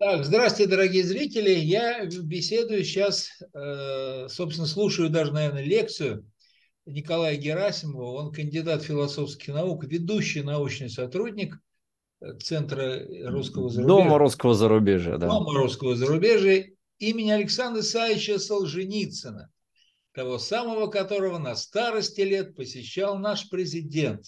Так, здравствуйте, дорогие зрители. Я беседую сейчас, э, собственно, слушаю даже, наверное, лекцию Николая Герасимова. Он кандидат философских наук, ведущий научный сотрудник э, Центра русского зарубежья. Дома русского зарубежья, да. Дома русского зарубежья имени Александра Исаевича Солженицына, того самого, которого на старости лет посещал наш президент,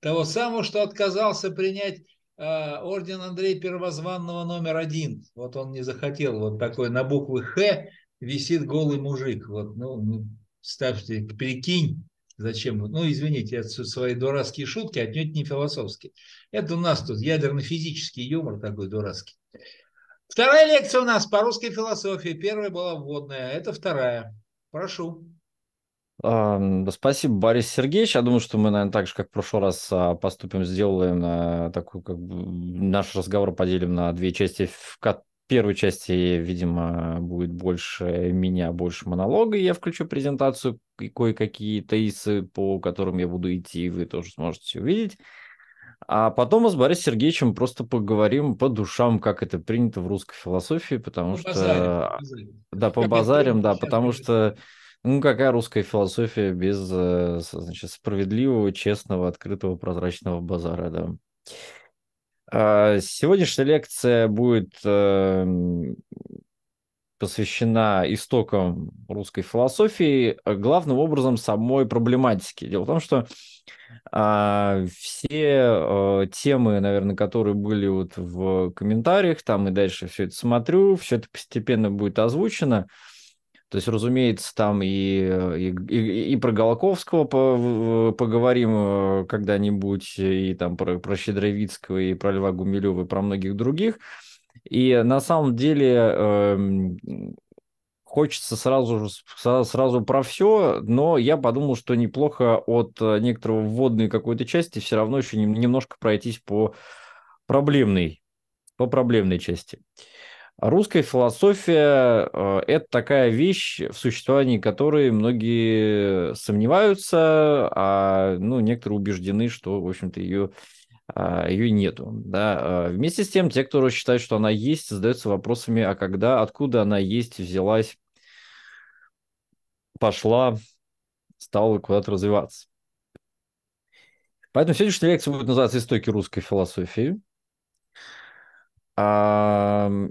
того самого, что отказался принять Э, орден Андрея Первозванного номер один. Вот он не захотел. Вот такой на буквы Х висит голый мужик. Вот, ну, ну ставьте, прикинь, Зачем? Ну, извините, это свои дурацкие шутки, отнюдь не философские. Это у нас тут ядерно-физический юмор такой дурацкий. Вторая лекция у нас по русской философии. Первая была вводная, это вторая. Прошу. Спасибо, Борис Сергеевич. Я думаю, что мы, наверное, так же, как в прошлый раз а, поступим, сделаем а, такую как бы, наш разговор поделим на две части. В первой части, видимо, будет больше меня, больше монолога. Я включу презентацию и кое-какие тейсы, по которым я буду идти, и вы тоже сможете увидеть. А потом мы с Борисом Сергеевичем просто поговорим по душам, как это принято в русской философии, потому по что... Базарим, базарим. Да, по базарям, да, потому что... Базарим ну, какая русская философия без э, значит, справедливого, честного, открытого, прозрачного базара, да. А, сегодняшняя лекция будет эм, посвящена истокам русской философии, а главным образом самой проблематике. Дело в том, что а, все э, темы, наверное, которые были вот в комментариях, там и дальше все это смотрю, все это постепенно будет озвучено – то есть, разумеется, там и, э, и, и, и про Голоковского поговорим э, когда-нибудь, и там про, про Щедровицкого, и про Льва Гумилева, и про многих других. И на самом деле э, хочется сразу, сразу, сразу про все, но я подумал, что неплохо от э, некоторого вводной какой-то части все равно еще немножко пройтись по проблемной, по проблемной части. Э, Русская философия э, – это такая вещь, в существовании которой многие сомневаются, а ну, некоторые убеждены, что, в общем-то, ее, а, ее нету. Да? Э, вместе с тем, те, кто считает, что она есть, задаются вопросами, а когда, откуда она есть, взялась, пошла, стала куда-то развиваться. Поэтому сегодняшняя лекция будет называться «Истоки русской философии».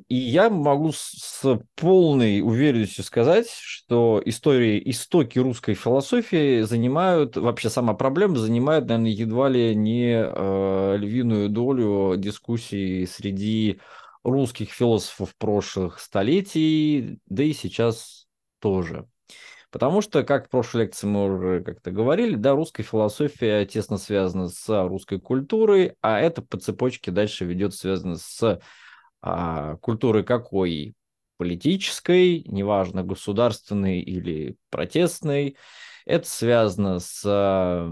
И я могу с полной уверенностью сказать, что истории, истоки русской философии занимают, вообще сама проблема занимает, наверное, едва ли не а, львиную долю дискуссий среди русских философов прошлых столетий, да и сейчас тоже. Потому что, как в прошлой лекции мы уже как-то говорили, да, русская философия тесно связана с русской культурой, а это по цепочке дальше ведет связано с а, культурой какой? Политической, неважно, государственной или протестной. Это связано с а,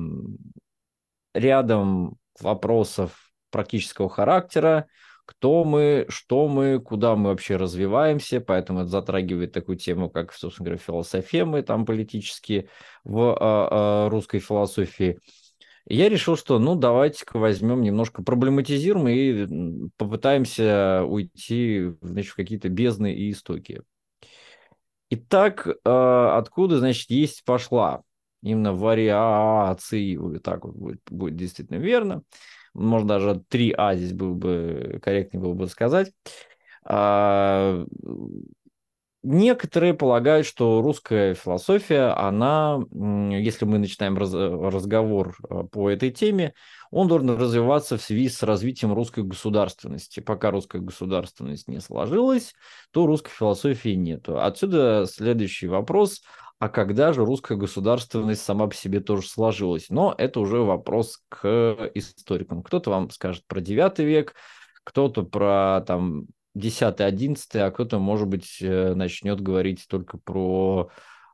рядом вопросов практического характера, кто мы, что мы, куда мы вообще развиваемся, поэтому это затрагивает такую тему, как, собственно говоря, философемы там политические в а, а, русской философии. И я решил, что ну давайте-ка возьмем немножко проблематизируем и попытаемся уйти значит, в какие-то бездны и истоки. Итак, а, откуда, значит, есть пошла? Именно вариации, так вот будет, будет действительно верно. Можно даже 3А здесь было бы корректнее было бы сказать. А, некоторые полагают, что русская философия, она, если мы начинаем раз, разговор а, по этой теме, он должен развиваться в связи с развитием русской государственности. Пока русская государственность не сложилась, то русской философии нет. Отсюда следующий вопрос – а когда же русская государственность сама по себе тоже сложилась. Но это уже вопрос к историкам. Кто-то вам скажет про 9 век, кто-то про там 10-11, а кто-то, может быть, э, начнет говорить только про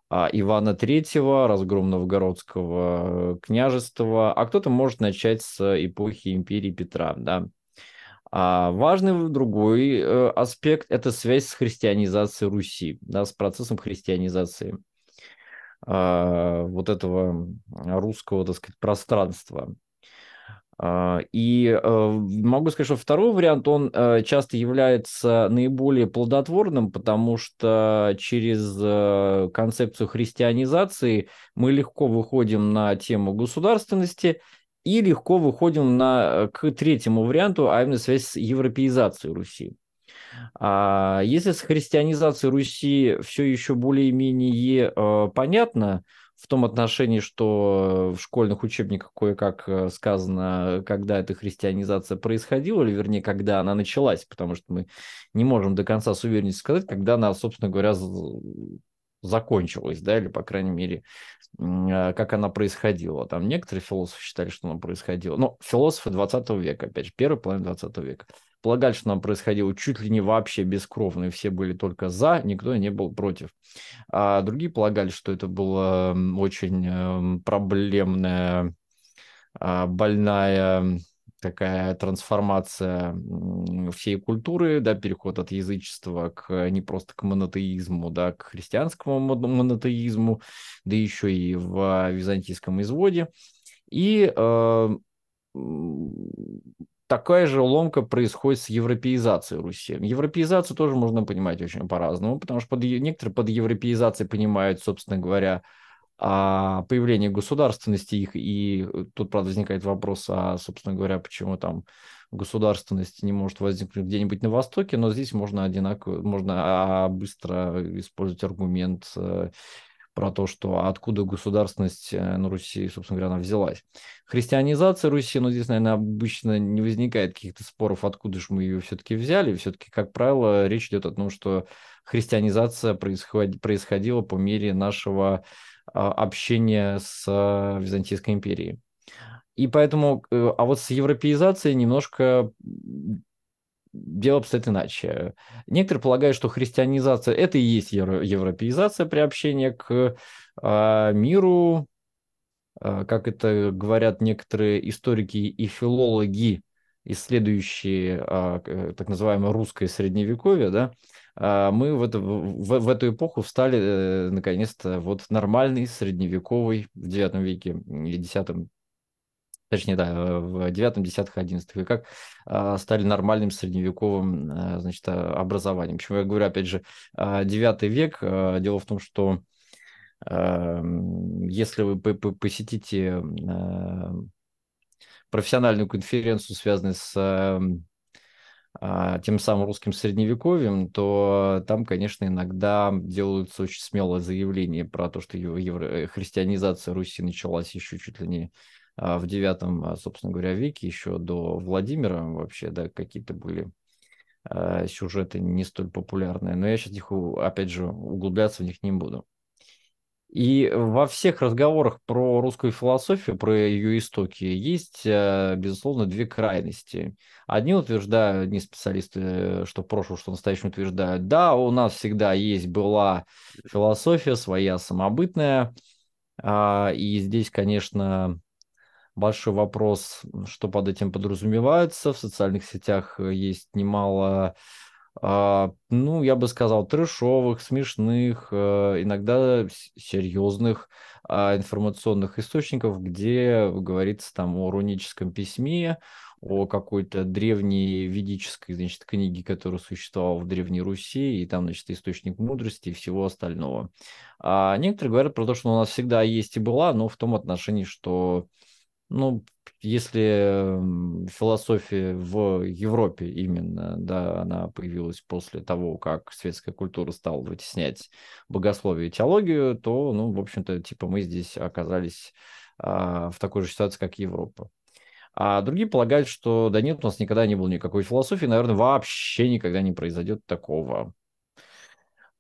а, Ивана III, разгром Новгородского княжества, а кто-то может начать с эпохи империи Петра, да. А важный другой э, аспект – это связь с христианизацией Руси, да, с процессом христианизации. А, вот этого русского, так сказать, пространства. А, и э, могу сказать, что второй вариант, он э, часто является наиболее плодотворным, потому что через э, концепцию христианизации мы легко выходим на тему государственности и легко выходим на, к третьему варианту, а именно связь с европеизацией Руси. А если с христианизацией Руси все еще более-менее э, понятно, в том отношении, что в школьных учебниках кое-как э, сказано, когда эта христианизация происходила, или вернее, когда она началась, потому что мы не можем до конца с уверенностью сказать, когда она, собственно говоря, закончилась, да, или, по крайней мере, э, как она происходила. Там некоторые философы считали, что она происходила. Но ну, философы 20 века, опять же, первой половины 20 века полагали, что нам происходило чуть ли не вообще бескровно, и все были только за, никто не был против. А другие полагали, что это была очень эм, проблемная, а, больная такая трансформация всей культуры, да, переход от язычества к не просто к монотеизму, да, к христианскому монотеизму, да еще и в а, византийском изводе. И э, Такая же ломка происходит с европеизацией Руси. Европеизацию тоже можно понимать очень по-разному, потому что под, некоторые под европеизацией понимают, собственно говоря, а, появление государственности их, и э, тут, правда, возникает вопрос, а, собственно говоря, почему там государственность не может возникнуть где-нибудь на Востоке, но здесь можно одинаково, можно а, быстро использовать аргумент э, про то, что откуда государственность э, на Руси, собственно говоря, она взялась. Христианизация Руси, ну, здесь, наверное, обычно не возникает каких-то споров, откуда же мы ее все-таки взяли. Все-таки, как правило, речь идет о том, что христианизация происход... происходила по мере нашего а, общения с э, Византийской империей. И поэтому, э, а вот с европеизацией немножко дело обстоит иначе. Некоторые полагают, что христианизация – это и есть европеизация приобщения к а, миру, а, как это говорят некоторые историки и филологи, исследующие а, так называемое русское средневековье, да, мы в, эту в, в эту эпоху встали э, наконец-то вот в нормальный средневековый в 9 веке и 10, точнее, да, в 9, 10, 11, и как а, стали нормальным средневековым, а, значит, а, образованием. Почему я говорю, опять же, 9 век, дело в том, что если вы посетите профессиональную конференцию, связанную с тем самым русским средневековьем, то там, конечно, иногда делаются очень смелые заявления про то, что евро... Э, христианизация Руси началась еще чуть ли не а, в девятом, а, собственно говоря, веке, еще до Владимира вообще, да, какие-то были а, сюжеты не столь популярные. Но я сейчас их, опять же, углубляться в них не буду. И во всех разговорах про русскую философию, про ее истоки, есть, безусловно, две крайности. Одни утверждают, не специалисты, э, что в прошлом, что в настоящем утверждают, да, у нас всегда есть, была философия своя самобытная, и здесь, конечно, Большой вопрос, что под этим подразумевается. В социальных сетях э, есть немало а, ну, я бы сказал, трешовых, смешных, э, иногда серьезных а, информационных источников, где говорится там о руническом письме, о какой-то древней ведической, значит, книге, которая существовала в Древней Руси, и там, значит, источник мудрости и всего остального. А некоторые говорят про то, что у нас всегда есть и была, но в том отношении, что ну, если философия в Европе именно, да, она появилась после того, как светская культура стала вытеснять богословие и теологию, то, ну, в общем-то, типа мы здесь оказались а, в такой же ситуации, как Европа. А другие полагают, что да нет, у нас никогда не было никакой философии, наверное, вообще никогда не произойдет такого.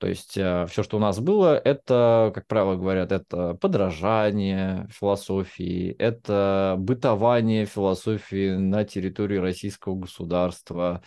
То есть э, все, что у нас было, это, как правило говорят, это подражание философии, это бытование философии на территории российского государства,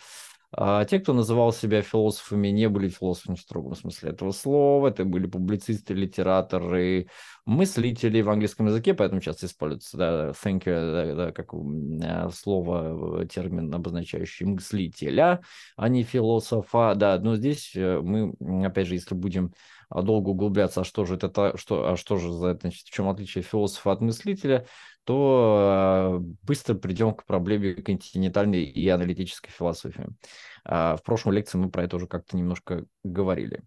а те, кто называл себя философами, не были философами в строгом смысле этого слова. Это были публицисты, литераторы, мыслители в английском языке, поэтому часто используется да, thinker, да, э, да, как э, слово, э, термин, обозначающий мыслителя, а не философа. Да, но здесь мы, опять же, если будем а, долго углубляться, а что же это, что, а что же за это, значит, в чем отличие философа от мыслителя, то э, быстро придем к проблеме континентальной и аналитической философии. А, в прошлой лекции мы про это уже как-то немножко говорили.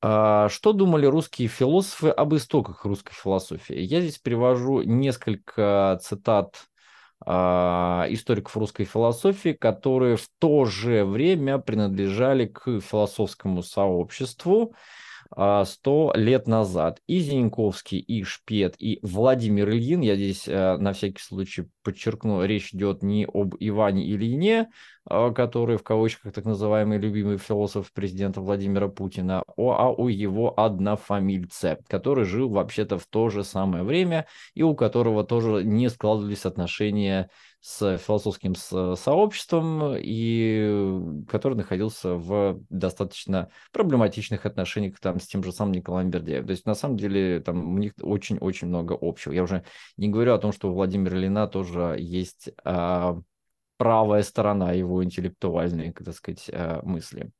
А, что думали русские философы об истоках русской философии? Я здесь привожу несколько цитат а, историков русской философии, которые в то же время принадлежали к философскому сообществу, 100 а, лет назад. И Зиньковский, и Шпет, и Владимир Ильин, я здесь э, на всякий случай подчеркну, речь идет не об Иване Ильине, а, который в кавычках так называемый любимый философ президента Владимира Путина, а у его однофамильце, который жил вообще-то в то же самое время и у которого тоже не складывались отношения с философским сообществом и который находился в достаточно проблематичных отношениях там с тем же самым Николаем Бердяевым. То есть на самом деле там у них очень-очень много общего. Я уже не говорю о том, что у Владимира Лина тоже есть а, правая сторона его интеллектуальной, так сказать, э, мысли.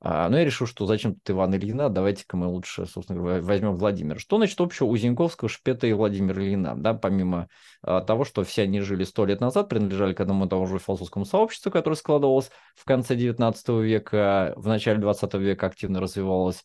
А, Но ну, я решил, что зачем тут Иван Ильина, давайте-ка мы лучше, собственно говоря, возьмем Владимира. Что значит общего у Зиньковского, Шпета и Владимира Ильина? Да, помимо э, того, что все они жили сто лет назад, принадлежали к одному и тому же философскому сообществу, которое складывалось в конце 19 века, в начале 20 века активно развивалось,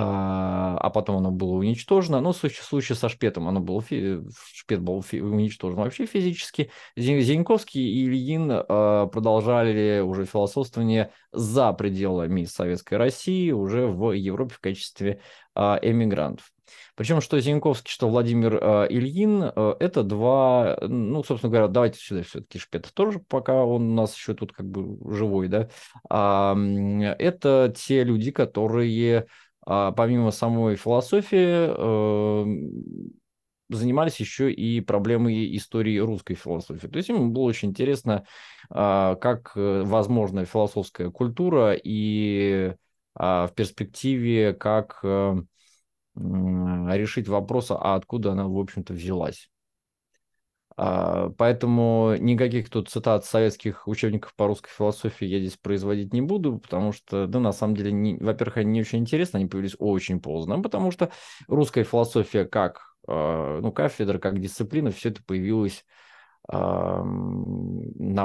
а, а потом оно было уничтожено. Но ну, в случае со Шпетом оно было, Шпет был уничтожен вообще физически. Зиньковский и Ильин а, продолжали уже философствование за пределами Советской России, уже в Европе в качестве а, эмигрантов. Причем, что Зиньковский, что Владимир Ильин, это два, ну, собственно говоря, давайте сюда все-таки Шпета тоже, пока он у нас еще тут как бы живой, да, это те люди, которые а, помимо самой философии, эм, занимались еще и проблемой истории русской философии. То есть ему было очень интересно, а, как э, возможна философская культура и а, в перспективе, как эм, решить вопрос, а откуда она, в общем-то, взялась. Поэтому никаких тут цитат советских учебников по русской философии я здесь производить не буду, потому что, да, на самом деле, не, во-первых, они не очень интересны, они появились очень поздно, потому что русская философия как, ну, кафедра, как дисциплина, все это появилось на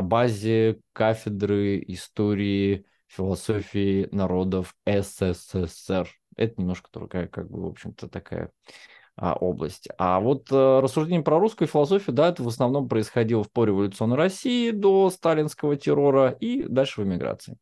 базе кафедры истории философии народов СССР. Это немножко другая, как бы, в общем-то, такая а, область. А вот а, рассуждение про русскую философию, да, это в основном происходило в пореволюционной России до сталинского террора и дальше в эмиграции.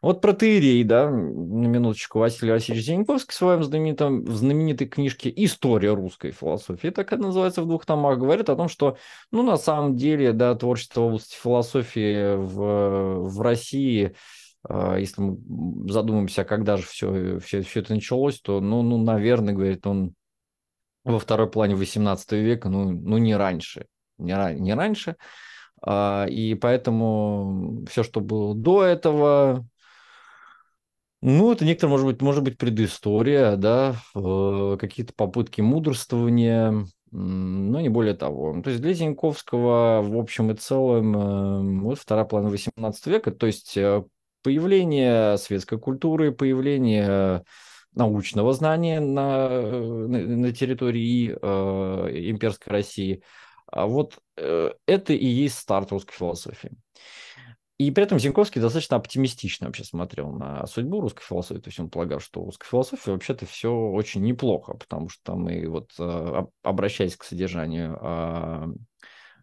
Вот про Теерей, да, на минуточку, Василий Васильевич Зеленковский в своем знаменитом, в знаменитой книжке «История русской философии», так это называется в двух томах, говорит о том, что, ну, на самом деле, да, творчество в области философии в, в России, а, если мы задумаемся, когда же все, э, все, все это началось, то, ну, ну, наверное, говорит он, во второй плане 18 века, ну, ну не раньше, не, не раньше. А, и поэтому все, что было до этого, ну, это некоторые, может быть, может быть, предыстория, да, э, какие-то попытки мудрствования, но не более того. Ну, то есть для Зиньковского в общем и целом эм, вот вторая половина 18 века, то есть э, появление светской культуры, появление научного знания на, на территории э, имперской России. А вот э, это и есть старт русской философии. И при этом Зинковский достаточно оптимистично вообще смотрел на судьбу русской философии. То есть он полагал, что русская философия вообще-то все очень неплохо, потому что мы вот, а, обращаясь к содержанию а,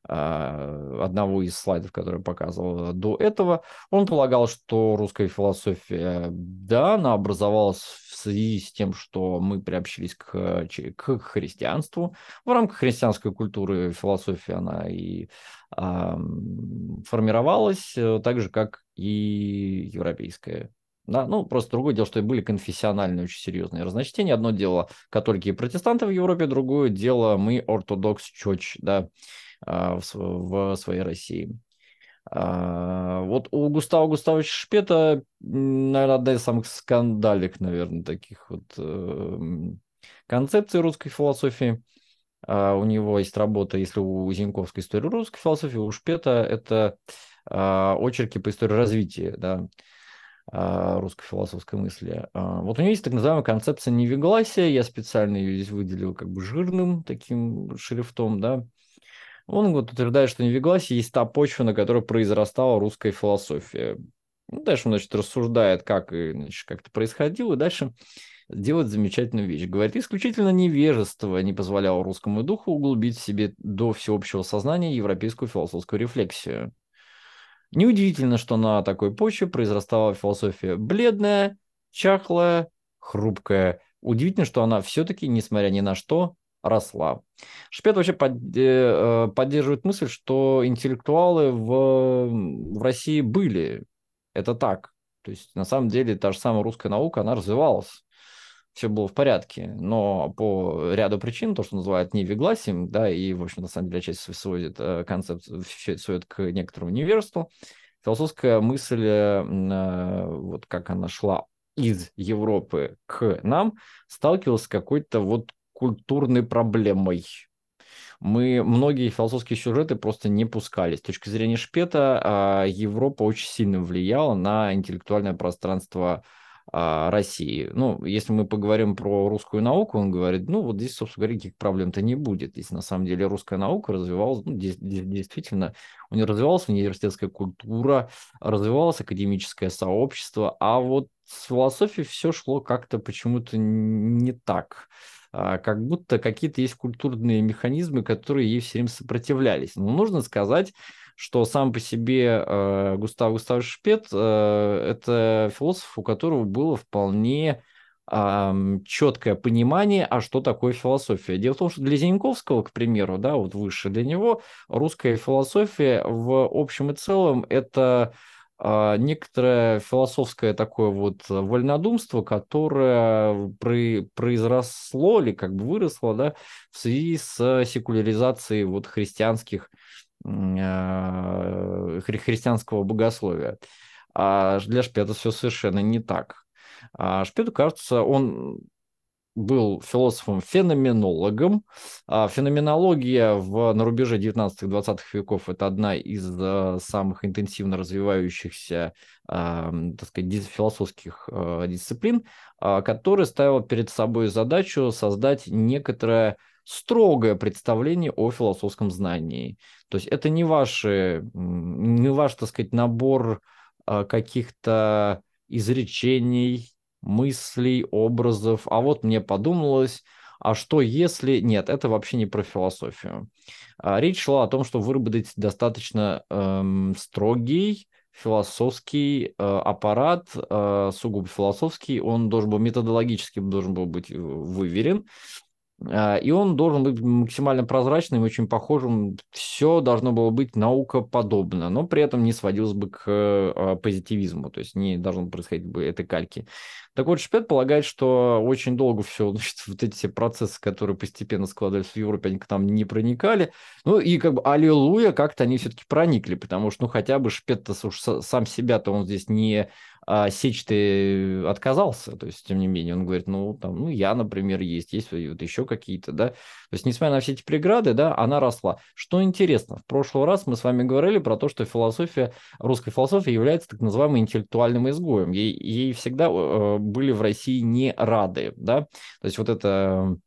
а, одного из слайдов, который я показывал до этого, он полагал, что русская философия, да, она образовалась в связи с тем, что мы приобщились к, к христианству. В рамках христианской культуры философия, она и э, формировалась, так же, как и европейская да? Ну, просто другое дело, что и были конфессиональные очень серьезные разночтения. Одно дело католики и протестанты в Европе, другое дело мы ортодокс чоч, да, а, в, своей России. А, вот у Густава Густавовича Шпета, наверное, одна из самых скандалик, наверное, таких вот эм, концепций русской философии. А, у него есть работа, если у Зинковской истории русской философии, у Шпета это очерки по истории развития да, русской философской мысли. Вот у нее есть так называемая концепция невегласия, я специально ее здесь выделил как бы жирным таким шрифтом, да, он вот утверждает, что в Невегласе есть та почва, на которой произрастала русская философия. Ну, дальше он, значит, рассуждает, как, э, значит, как это происходило, и дальше делает замечательную вещь. Говорит, исключительно невежество не позволяло русскому духу углубить в себе до всеобщего сознания европейскую философскую рефлексию. Неудивительно, что на такой почве произрастала философия бледная, чахлая, хрупкая. Удивительно, что она все-таки, несмотря ни на что, росла. Шпет вообще под, э, поддерживает мысль, что интеллектуалы в, в России были. Это так. То есть на самом деле та же самая русская наука, она развивалась. Все было в порядке, но по ряду причин, то, что называют невегласием, да, и, в общем, на самом деле, часть сводит э, концепт, все сводит к некоторому университу, философская мысль, э, э, вот как она шла из Европы к нам, сталкивалась с какой-то вот культурной проблемой. Мы многие философские сюжеты просто не пускали. С точки зрения Шпета, а, Европа очень сильно влияла на интеллектуальное пространство а, России. Ну, если мы поговорим про русскую науку, он говорит, ну, вот здесь, собственно говоря, никаких проблем-то не будет. Если на самом деле русская наука развивалась, ну, действительно, у нее развивалась университетская культура, развивалось академическое сообщество, а вот с философией все шло как-то почему-то не так. А, как будто какие-то есть культурные механизмы, которые ей все время сопротивлялись. Но нужно сказать, что сам по себе э, Густав Густавович Шпет э, это философ, у которого было вполне э, четкое понимание, а что такое философия. Дело в том, что для Зиньковского, к примеру, да, вот выше, для него русская философия в общем и целом это а, некоторое философское такое вот вольнодумство, которое произросло или как бы выросло да, в связи с секуляризацией вот христианских, а, христианского богословия. А для Шпета все совершенно не так. А, Шпету кажется, он был философом-феноменологом. А, феноменология в, на рубеже 19-20 веков – это одна из а, самых интенсивно развивающихся а, так сказать, философских дисциплин, которая ставила перед собой задачу создать некоторое строгое представление о философском знании. То есть это не, ваши, не ваш, так сказать, набор каких-то изречений, мыслей, образов. А вот мне подумалось, а что если... Нет, это вообще не про философию. А, речь шла о том, что выработать достаточно эм, строгий философский э, аппарат, э, сугубо философский, он должен был методологически должен был быть э, выверен, а, и он должен быть максимально прозрачным, очень похожим. Все должно было быть наукоподобно, но при этом не сводилось бы к а, позитивизму, то есть не должно происходить бы этой кальки. Так вот, Шпет полагает, что очень долго все, значит, вот эти все процессы, которые постепенно складывались в Европе, они к нам не проникали. Ну и как бы аллилуйя, как-то они все-таки проникли, потому что, ну, хотя бы Шпет-то сам себя-то он здесь не а сечь ты отказался, то есть, тем не менее, он говорит, ну, там, ну, я, например, есть, есть вот еще какие-то, да, то есть, несмотря на все эти преграды, да, она росла. Что интересно, в прошлый раз мы с вами говорили про то, что философия, русская философия является так называемым интеллектуальным изгоем, ей, ей всегда э, были в России не рады, да, то есть, вот это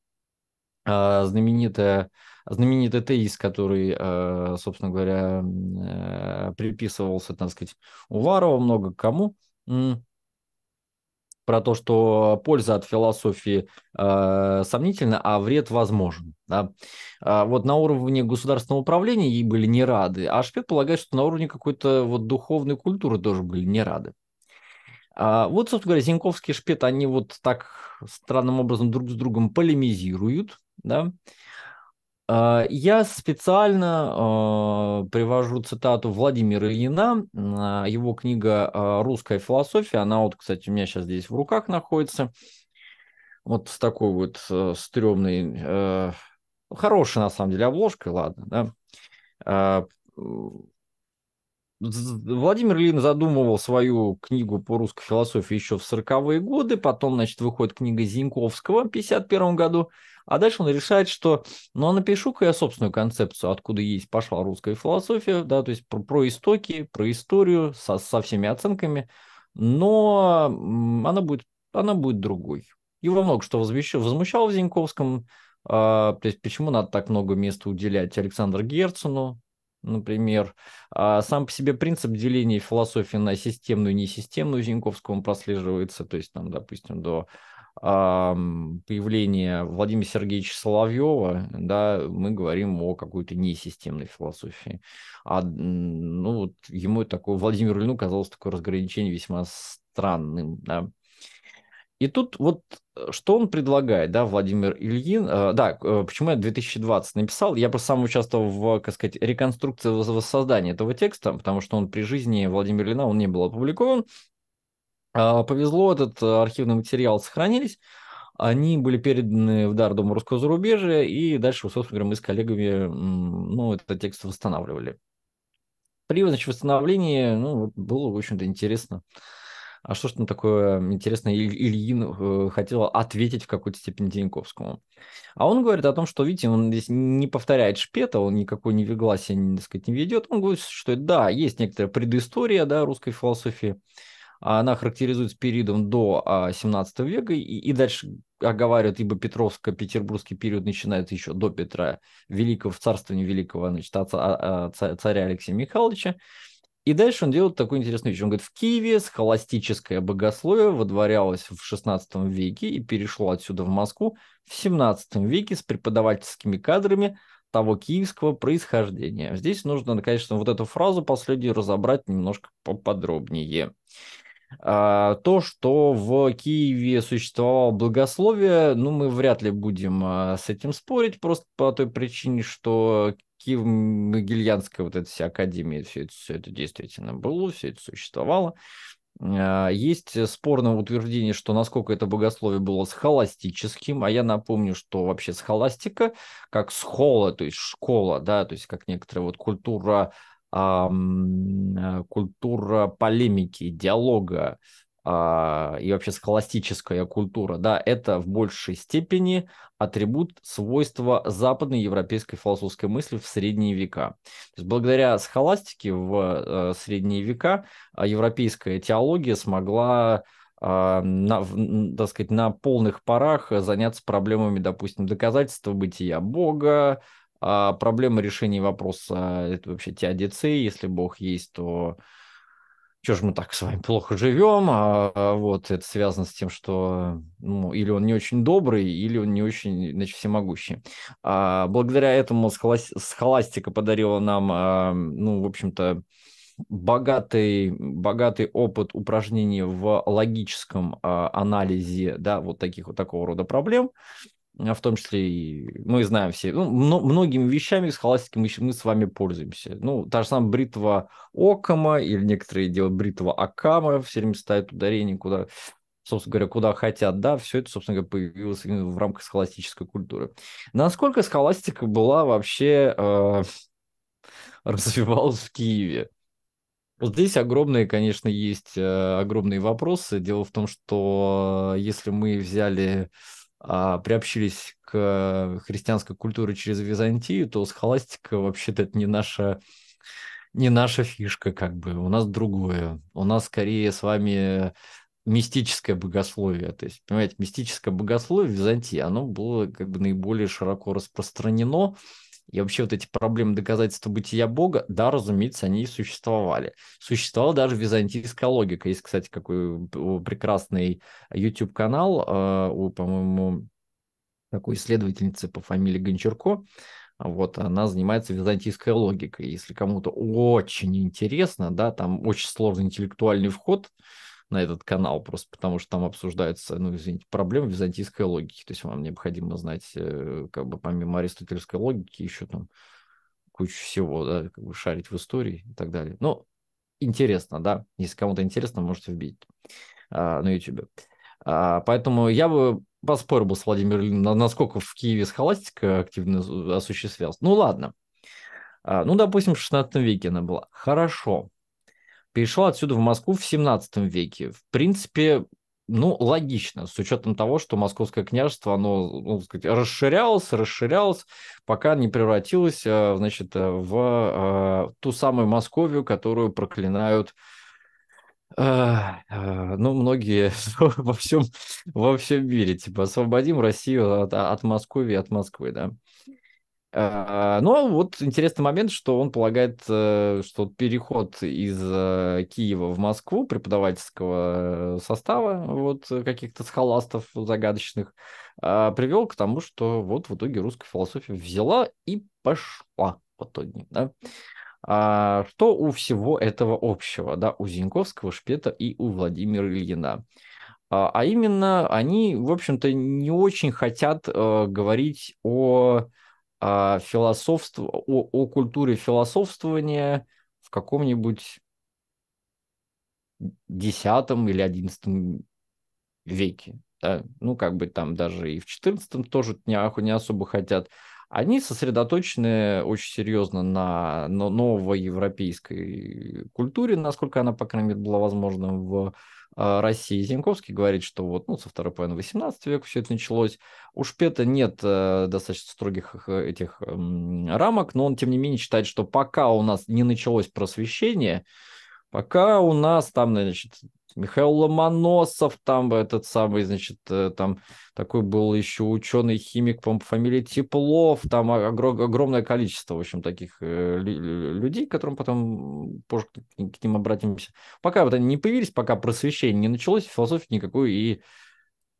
э, знаменитая знаменитый тезис, который, э, собственно говоря, э, приписывался, так сказать, Уварова много кому, про то, что польза от философии э, сомнительна, а вред возможен. Да? А вот на уровне государственного управления ей были не рады, а Шпет полагает, что на уровне какой-то вот духовной культуры тоже были не рады. А вот, собственно говоря, Зиньковский и Шпет, они вот так странным образом друг с другом полемизируют, да, а, я специально а, привожу цитату Владимира Ильина, а, его книга «Русская философия», она вот, кстати, у меня сейчас здесь в руках находится, вот с такой вот э, стрёмной, э, хорошей, на самом деле, обложкой, ладно, да, Владимир Лин задумывал свою книгу по русской философии еще в 40-е годы, потом, значит, выходит книга Зиньковского в 51 году, а дальше он решает, что, ну, а напишу-ка я собственную концепцию, откуда есть пошла русская философия, да, то есть про, про истоки, про историю со, со всеми оценками, но она будет, она будет другой. Его много что возмущало в Зиньковском, а, то есть почему надо так много места уделять Александру Герцену, например. А сам по себе принцип деления философии на системную и несистемную Зиньковскому прослеживается, то есть там, допустим, до а, появления Владимира Сергеевича Соловьева, да, мы говорим о какой-то несистемной философии. А, ну, вот ему такой Владимиру Ильину казалось такое разграничение весьма странным, да. И тут вот Э, что он предлагает, да, Владимир Ильин? Э, да, э, почему я 2020 написал? Я просто сам участвовал в, как сказать, реконструкции воссоздания этого текста, потому что он при жизни Владимира Ильина, он не был опубликован. А, повезло, этот архивный материал сохранились. Они были переданы в Дар дома Русского зарубежья, и дальше, собственно говоря, мы с коллегами ну, этот текст восстанавливали. При значит, восстановлении ну, было, в общем-то, интересно. Uh, а что ж там такое интересное Ильин э, хотел ответить в какой-то степени Тиньковскому. А он говорит о том, что, видите, он здесь не повторяет Шпета, он никакой невегласия, так сказать, не ведет. Он говорит, что да, есть некоторая предыстория да, русской философии, она характеризуется периодом до 17 а, века и, и дальше оговаривают, ибо Петровско-Петербургский период начинается еще до Петра Великого, в царствовании Великого значит, а, а, царя Алексея Михайловича. И дальше он делает такую интересную вещь. Он говорит, в Киеве схоластическое богословие водворялось в XVI веке и перешло отсюда в Москву в XVII веке с преподавательскими кадрами того киевского происхождения. Здесь нужно, конечно, вот эту фразу последнюю разобрать немножко поподробнее. А, то, что в Киеве существовало благословие, ну, мы вряд ли будем а, с этим спорить, просто по той причине, что Киев Могильянская вот эта вся академия, все это, все это действительно было, все это существовало. А, есть э, спорное утверждение, что насколько это богословие было схоластическим, а я напомню, что вообще схоластика, как схола, то есть школа, да, то есть как некоторая вот культура, э, культура полемики, диалога, а, и вообще схоластическая культура, да, это в большей степени атрибут свойства западной европейской философской мысли в средние века. То есть благодаря схоластике в э, средние века а, европейская теология смогла а, на, так сказать, на полных парах заняться проблемами, допустим, доказательства бытия Бога, проблемы решения вопроса э, это вообще теодицеи, если Бог есть, то что же мы так с вами плохо живем, а, а вот это связано с тем, что ну, или он не очень добрый, или он не очень, значит, всемогущий. А, благодаря этому схоластика подарила нам, а, ну, в общем-то, богатый, богатый опыт упражнений в логическом а, анализе, да, вот таких вот такого рода проблем. А в том числе и мы знаем все, ну, многими вещами с мы, мы с вами пользуемся. Ну, та же самая бритва Окама или некоторые делают бритва Акама, все время ставят ударение куда, собственно говоря, куда хотят, да, все это, собственно говоря, появилось именно в рамках схоластической культуры. Насколько схоластика была вообще э, развивалась в Киеве? Вот здесь огромные, конечно, есть э, огромные вопросы. Дело в том, что э, если мы взяли э, а, приобщились к христианской культуре через Византию, то схоластика вообще-то это не наша не наша фишка, как бы. У нас другое. У нас скорее с вами мистическое богословие. То есть, понимаете, мистическое богословие в Византии, оно было как бы наиболее широко распространено. И вообще вот эти проблемы доказательства бытия Бога, да, разумеется, они и существовали. Существовала даже византийская логика. Есть, кстати, какой прекрасный YouTube-канал а, у, по-моему, такой исследовательницы по фамилии Гончарко. Вот, она занимается византийской логикой. Если кому-то очень интересно, да, там очень сложный интеллектуальный вход – на этот канал, просто потому что там обсуждаются, ну, извините, проблемы византийской логики. То есть вам необходимо знать, э, как бы помимо аристотельской логики, еще там кучу всего, да, как бы шарить в истории и так далее. Но ну, интересно, да, если кому-то интересно, можете вбить а, на YouTube. А, поэтому я бы поспорил бы с Владимиром Ильиным, насколько в Киеве схоластика активно осуществлялась. Ну ладно. А, ну, допустим, в 16 веке она была. Хорошо перешел отсюда в Москву в 17 веке. В принципе, ну, логично, с учетом того, что Московское княжество, оно, ну, сказать, расширялось, расширялось, пока не превратилось, э, значит, э, в э, ту самую Московию, которую проклинают ну, многие во всем, во всем мире, типа, освободим Россию от, от Москвы, от Москвы, да. А, Но ну, а вот интересный момент, что он полагает, э, что переход из э, Киева в Москву преподавательского э, состава, вот каких-то схоластов загадочных, а, привел к тому, что вот в итоге русская философия взяла и пошла в итоге. Да? А что у всего этого общего, да, у Зиньковского, Шпета и у Владимира Ильина? А именно, они, в общем-то, не очень хотят э, говорить о о, а, философств... о, о культуре философствования в каком-нибудь десятом или одиннадцатом веке. Да? Ну, как бы там даже и в четырнадцатом тоже не, не особо хотят они сосредоточены очень серьезно на новой европейской культуре, насколько она, по крайней мере, была возможна в а, России. Зинковский говорит, что вот ну, со второй половины 18 века все это началось. У Шпета нет э, достаточно строгих э, этих рамок, но он, тем не менее, считает, что пока у нас не началось просвещение, пока у нас там, значит, Михаил Ломоносов, там этот самый, значит, э, там такой был еще ученый химик по фамилии Теплов, там огромное количество, в общем, таких э, людей, к которым потом позже к ним обратимся. Пока вот они не появились, пока просвещение не началось, философии никакой и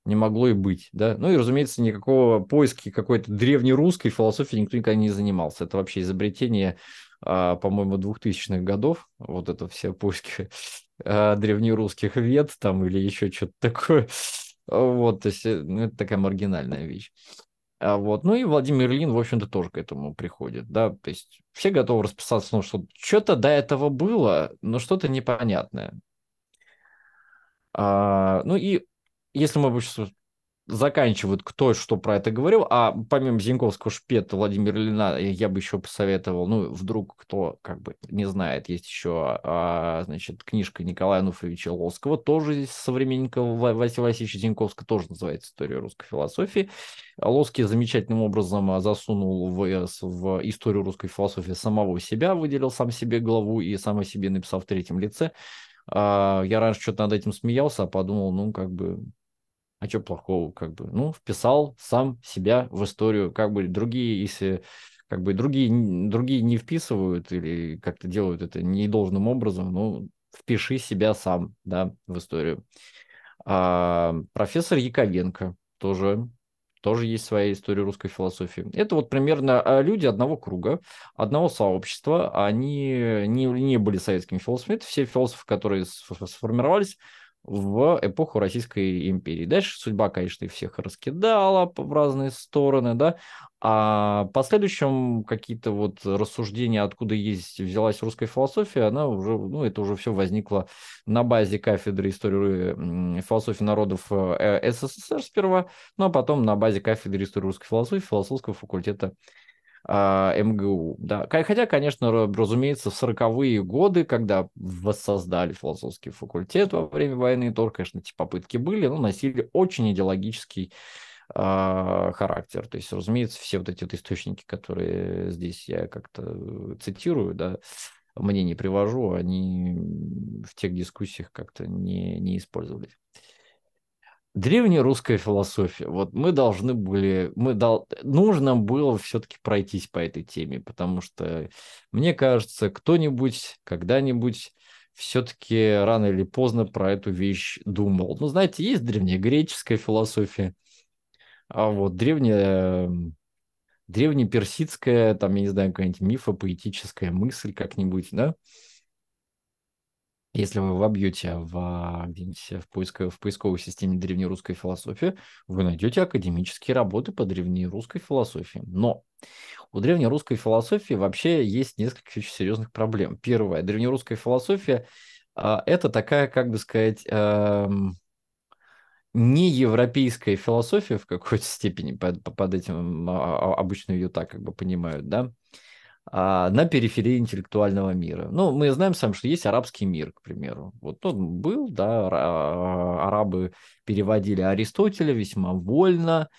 не могло и быть, да. Ну и, разумеется, никакого поиска какой-то древнерусской философии никто никогда не занимался. Это вообще изобретение, а, по-моему, 2000-х годов, вот это все поиски э, древнерусских вет там или еще что-то такое. Вот, то есть, э, ну, это такая маргинальная вещь. А вот. Ну и Владимир Ильин, в общем-то, тоже к этому приходит, да, то есть все готовы расписаться, ну, что что-то до этого было, но что-то непонятное. А, ну и если мы заканчивают, кто что про это говорил. А помимо Зинковского шпета Владимир Ильина, э, я бы еще посоветовал, ну, вдруг кто как бы не знает, есть еще, а, значит, книжка Николая Нуфовича Лоскова, тоже здесь современника Василия Васильевича Зинковска, тоже называется «История русской философии». Лоски замечательным образом а, засунул в, э, в историю русской философии самого себя, выделил сам себе главу и сам о себе написал в третьем лице. А, я раньше что-то над этим смеялся, а подумал, ну, как бы а что плохого, как бы, ну, вписал сам себя в историю, как бы другие, если как бы другие, другие не вписывают или как-то делают это не должным образом, ну, впиши себя сам, да, в историю. А, профессор Яковенко тоже тоже есть своя история русской философии. Это вот примерно а, люди одного круга, одного сообщества, они не, не были советскими философами, это все философы, которые сформировались в эпоху Российской империи. Дальше судьба, конечно, и всех раскидала в разные стороны, да, а последующем какие-то вот рассуждения, откуда есть, взялась русская философия, она уже, ну, это уже все возникло на базе кафедры истории философии народов э, э, СССР сперва, ну, а потом на базе кафедры истории русской философии философского факультета э, МГУ. Да. Хотя, конечно, разумеется, в 40-е годы, когда воссоздали философский факультет во время войны, тоже, конечно, эти попытки были, но носили очень идеологический а, характер. То есть, разумеется, все вот эти вот источники, которые здесь я как-то цитирую, да, мне не привожу, они в тех дискуссиях как-то не, не использовались древнерусская философия. Вот мы должны были, мы дол... нужно было все-таки пройтись по этой теме, потому что, мне кажется, кто-нибудь когда-нибудь все-таки рано или поздно про эту вещь думал. Ну, знаете, есть древнегреческая философия, а вот древняя древнеперсидская, там, я не знаю, какая-нибудь поэтическая мысль как-нибудь, да? Если вы вобьете в, э, в, поиско, в поисковой системе древнерусской философии, вы найдете академические работы по древнерусской философии. Но у древнерусской философии вообще есть несколько очень серьезных проблем. Первое. Древнерусская философия а, это такая, как бы сказать, э, эм, не европейская философия в какой-то степени, под, под этим а, а, обычно ее так как бы понимают, да, а, на периферии интеллектуального мира. Ну, мы знаем сами, что есть арабский мир, к примеру. Вот он был, да, а, арабы переводили Аристотеля весьма вольно,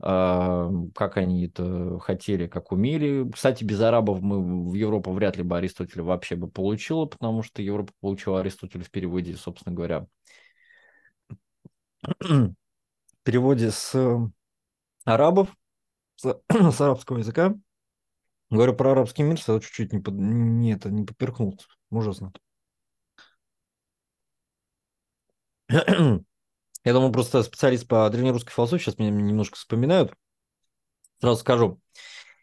а, как они это хотели, как умели. Кстати, без арабов мы в Европу вряд ли бы Аристотеля вообще бы получила, потому что Европа получила Аристотеля в переводе, собственно говоря, переводе с э, арабов, с арабского языка, Говорю про арабский мир, сразу чуть-чуть не, под... не, это, не поперхнулся. Ужасно. Я думаю, просто специалист по древнерусской философии, сейчас меня немножко вспоминают. Сразу скажу.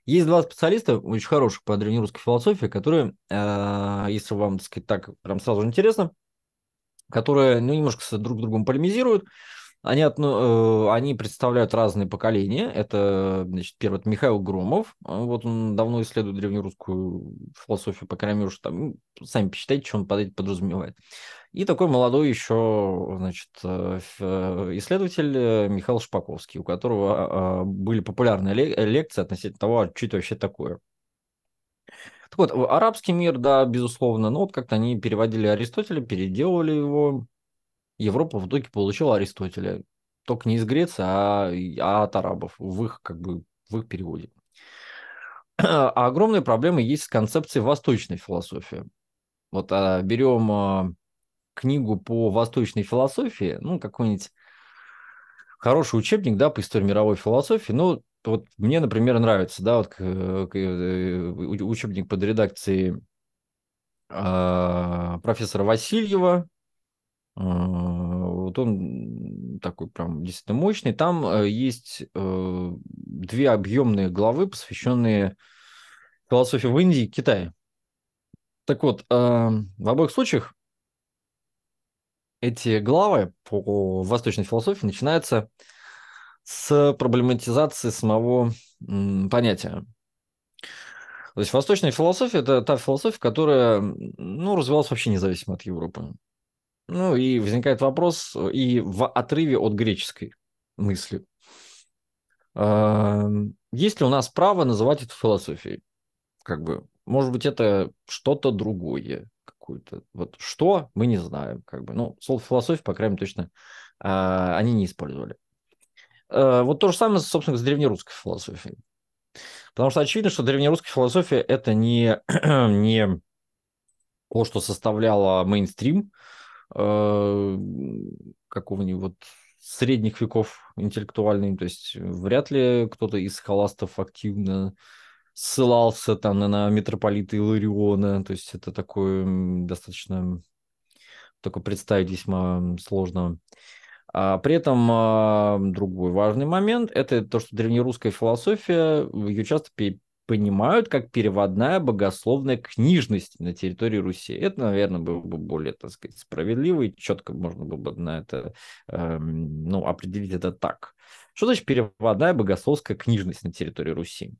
Есть два специалиста, очень хороших по древнерусской философии, которые, э, если вам, так сказать, так прям сразу же интересно, которые ну, немножко друг с другом полемизируют, они, отно... Э, они представляют разные поколения. Это, значит, первый это Михаил Громов. Э, вот он давно исследует древнерусскую философию, по крайней мере, что там ну, сами почитайте, что он под этим подразумевает. И такой молодой еще, значит, э, исследователь Михаил Шпаковский, у которого а, а, были популярные лекции относительно того, а что это вообще такое. Так вот, арабский мир, да, безусловно, но вот как-то они переводили Аристотеля, переделывали его, Европа в итоге получила Аристотеля. Только не из Греции, а, а от арабов в их, как бы, в их переводе. А огромные проблемы есть с концепцией восточной философии. Вот а, берем а, книгу по восточной философии, ну, какой-нибудь хороший учебник, да, по истории мировой философии, ну, вот мне, например, нравится, да, вот э, э, учебник под редакцией а, профессора Васильева, а, вот он такой прям действительно мощный. Там э, есть э, две объемные главы, посвященные философии в Индии и Китае. Так вот, э, в обоих случаях эти главы по восточной философии начинаются с проблематизации самого понятия. То есть восточная философия – это та философия, которая ну, развивалась вообще независимо от Европы. Ну и возникает вопрос э, и в отрыве от греческой мысли. Есть ли у нас право называть это философией? Как бы, может быть, это что-то другое какое то Вот что, мы не знаем. Как бы. Ну, слово философия, по крайней мере, точно а, они не использовали. Э, вот то же самое, собственно, с древнерусской философией. Потому что очевидно, что древнерусская философия – это не, не то, что составляло мейнстрим, Э, какого-нибудь средних веков интеллектуальный, то есть вряд ли кто-то из холастов активно ссылался там на, митрополита Илариона, то есть это такое достаточно только представить весьма сложно. А при этом а, другой важный момент – это то, что древнерусская философия, ее часто понимают как переводная богословная книжность на территории Руси. Это, наверное, было бы более, так сказать, справедливо и четко можно было бы на это, э, ну, определить это так. Что значит переводная богословская книжность на территории Руси?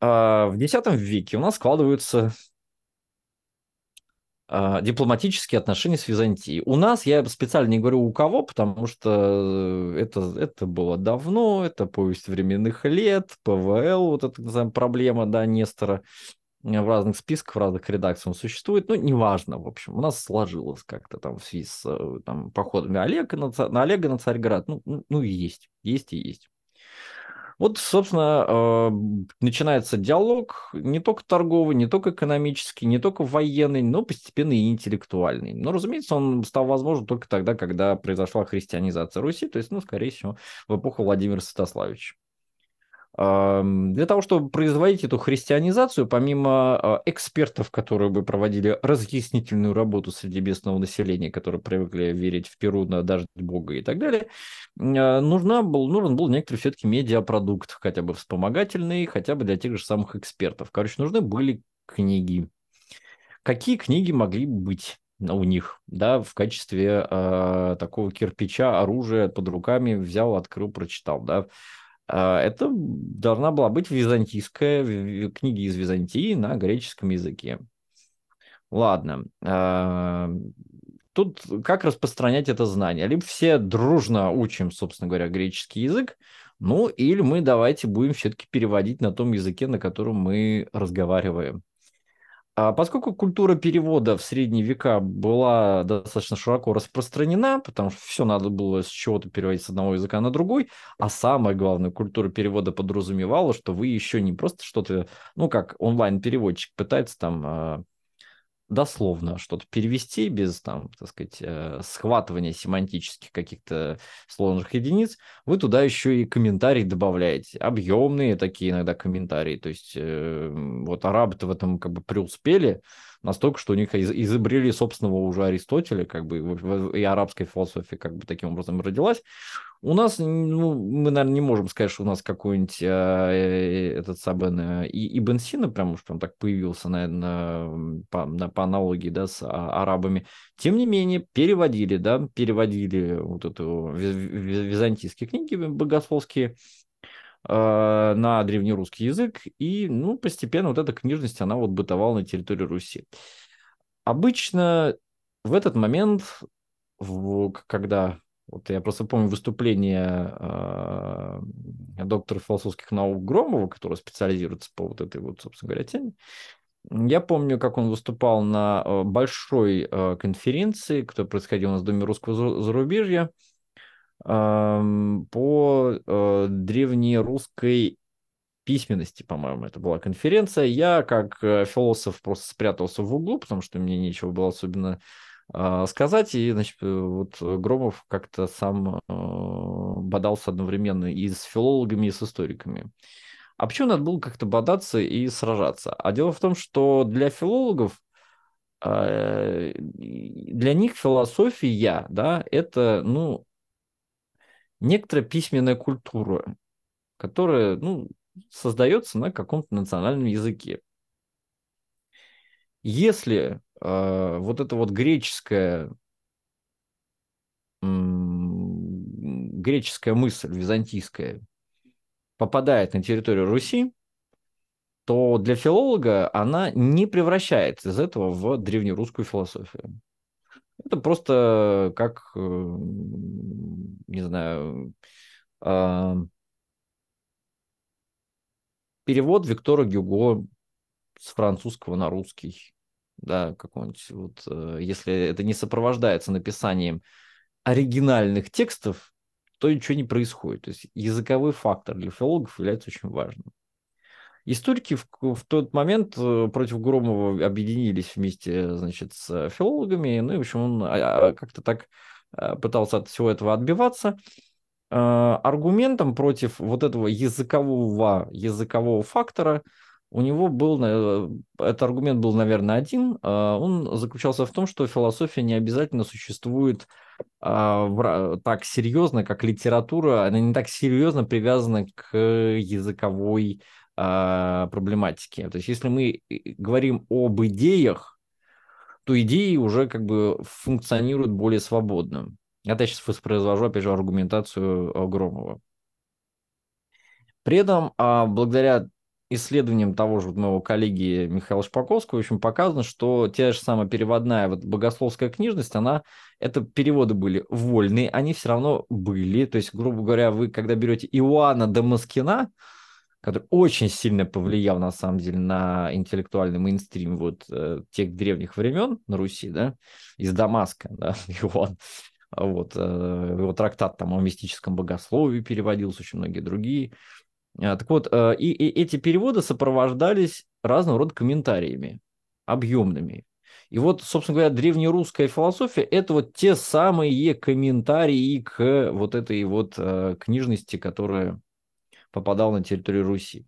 Э, в X веке у нас складываются а, дипломатические отношения с Византией. У нас, я специально не говорю у кого, потому что э, это, это было давно, это повесть временных лет, ПВЛ, вот эта называемая проблема, да, Нестора э, в разных списках, в разных редакциях он существует, ну, неважно, в общем, у нас сложилось как-то там в связи с э, там, походами Олега на, на Олега на Царьград, ну, ну, ну есть, есть и есть. Вот, собственно, а, начинается диалог не только торговый, не только экономический, не только военный, но постепенно и интеллектуальный. Но, разумеется, он стал возможен только тогда, когда произошла христианизация Руси, то есть, ну, скорее всего, в эпоху Владимира Святославича. Для того, чтобы производить эту христианизацию, помимо а, экспертов, которые бы проводили разъяснительную работу среди местного населения, которые привыкли верить в Перуна, даже Бога и так далее, а, нужна был, нужен был некоторый все-таки медиапродукт, хотя бы вспомогательный, хотя бы для тех же самых экспертов. Короче, нужны были книги. Какие книги могли быть? у них, да, в качестве э, такого кирпича, оружия под руками взял, открыл, прочитал, да. А, это должна была быть византийская, книга из Византии на греческом языке. Ладно. А, тут как распространять это знание? Либо все дружно учим, собственно говоря, греческий язык, ну или мы давайте будем все-таки переводить на том языке, на котором мы разговариваем. А поскольку культура перевода в средние века была достаточно широко распространена, потому что все надо было с чего-то переводить с одного языка на другой, а самое главное, культура перевода подразумевала, что вы еще не просто что-то, ну как онлайн-переводчик пытается там а, дословно что-то перевести без, там, так сказать, э, схватывания семантических каких-то сложных единиц, вы туда еще и комментарии добавляете. Объемные такие иногда комментарии. То есть э, вот арабы-то в этом как бы преуспели, настолько, что у них изобрели собственного уже Аристотеля, как бы, и арабской философии, как бы, таким образом родилась. У нас, ну, мы, наверное, не можем сказать, что у нас какой-нибудь э, э этот Сабен э, и Ибн Сина, прям что он так появился, наверное, по, на, по аналогии, да, с а, арабами. Тем не менее, переводили, да, переводили вот эту византийские книги богословские, Э, на древнерусский язык, и ну, постепенно вот эта книжность, она вот бытовала на территории Руси. Обычно в этот момент, в, когда вот я просто помню выступление э, доктора философских наук Громова, который специализируется по вот этой вот, собственно говоря, теме. Я помню, как он выступал на э, большой э, конференции, которая происходила у нас в Доме русского зарубежья по э, древнерусской письменности, по-моему, это была конференция. Я, как э, философ, просто спрятался в углу, потому что мне нечего было особенно а, сказать. И, значит, э, вот Громов как-то сам бодался одновременно и с филологами, и с историками. А почему надо было как-то бодаться и сражаться? А дело в том, что для филологов, а, для них философия, да, это, ну, некоторая письменная культура, которая ну, создается на каком-то национальном языке. Если э, вот это вот греческая, греческая мысль, византийская, попадает на территорию Руси, то для филолога она не превращается из этого в древнерусскую философию. Это просто как, э, не знаю, а, перевод Виктора Гюго с французского на русский. Да, какой-нибудь, вот, э, если это не сопровождается написанием оригинальных текстов, то ничего не происходит. То есть языковой фактор для филологов является очень важным. Историки в, в тот момент э, против Громова объединились вместе, значит, с филологами, ну и, в общем, он а, а, как-то так а, пытался от всего этого отбиваться. Аргументом против вот этого языкового, языкового фактора у него был, э, этот аргумент был, наверное, один. Он заключался в том, что философия не обязательно существует так серьезно, как литература. Она не так серьезно привязана к языковой а, проблематики. То есть если мы э, говорим об идеях, то идеи уже как бы функционируют более свободно. Это я сейчас воспроизвожу, опять же, аргументацию Громова. При этом, а, благодаря исследованиям того же моего коллеги Михаила Шпаковского, в общем, показано, что те же самая переводная вот богословская книжность, она, это переводы были вольные, они все равно были. То есть, грубо говоря, вы, когда берете Иоанна Дамаскина, который очень сильно повлиял, на самом деле, на интеллектуальный мейнстрим вот э, тех древних времен на Руси, да, из Дамаска, да, и а вот, э, его трактат там о мистическом богословии переводился, очень многие другие. А, так вот, э, и, и эти переводы сопровождались разного рода комментариями, объемными. И вот, собственно говоря, древнерусская философия – это вот те самые комментарии к вот этой вот э, книжности, которая попадал на территорию Руси.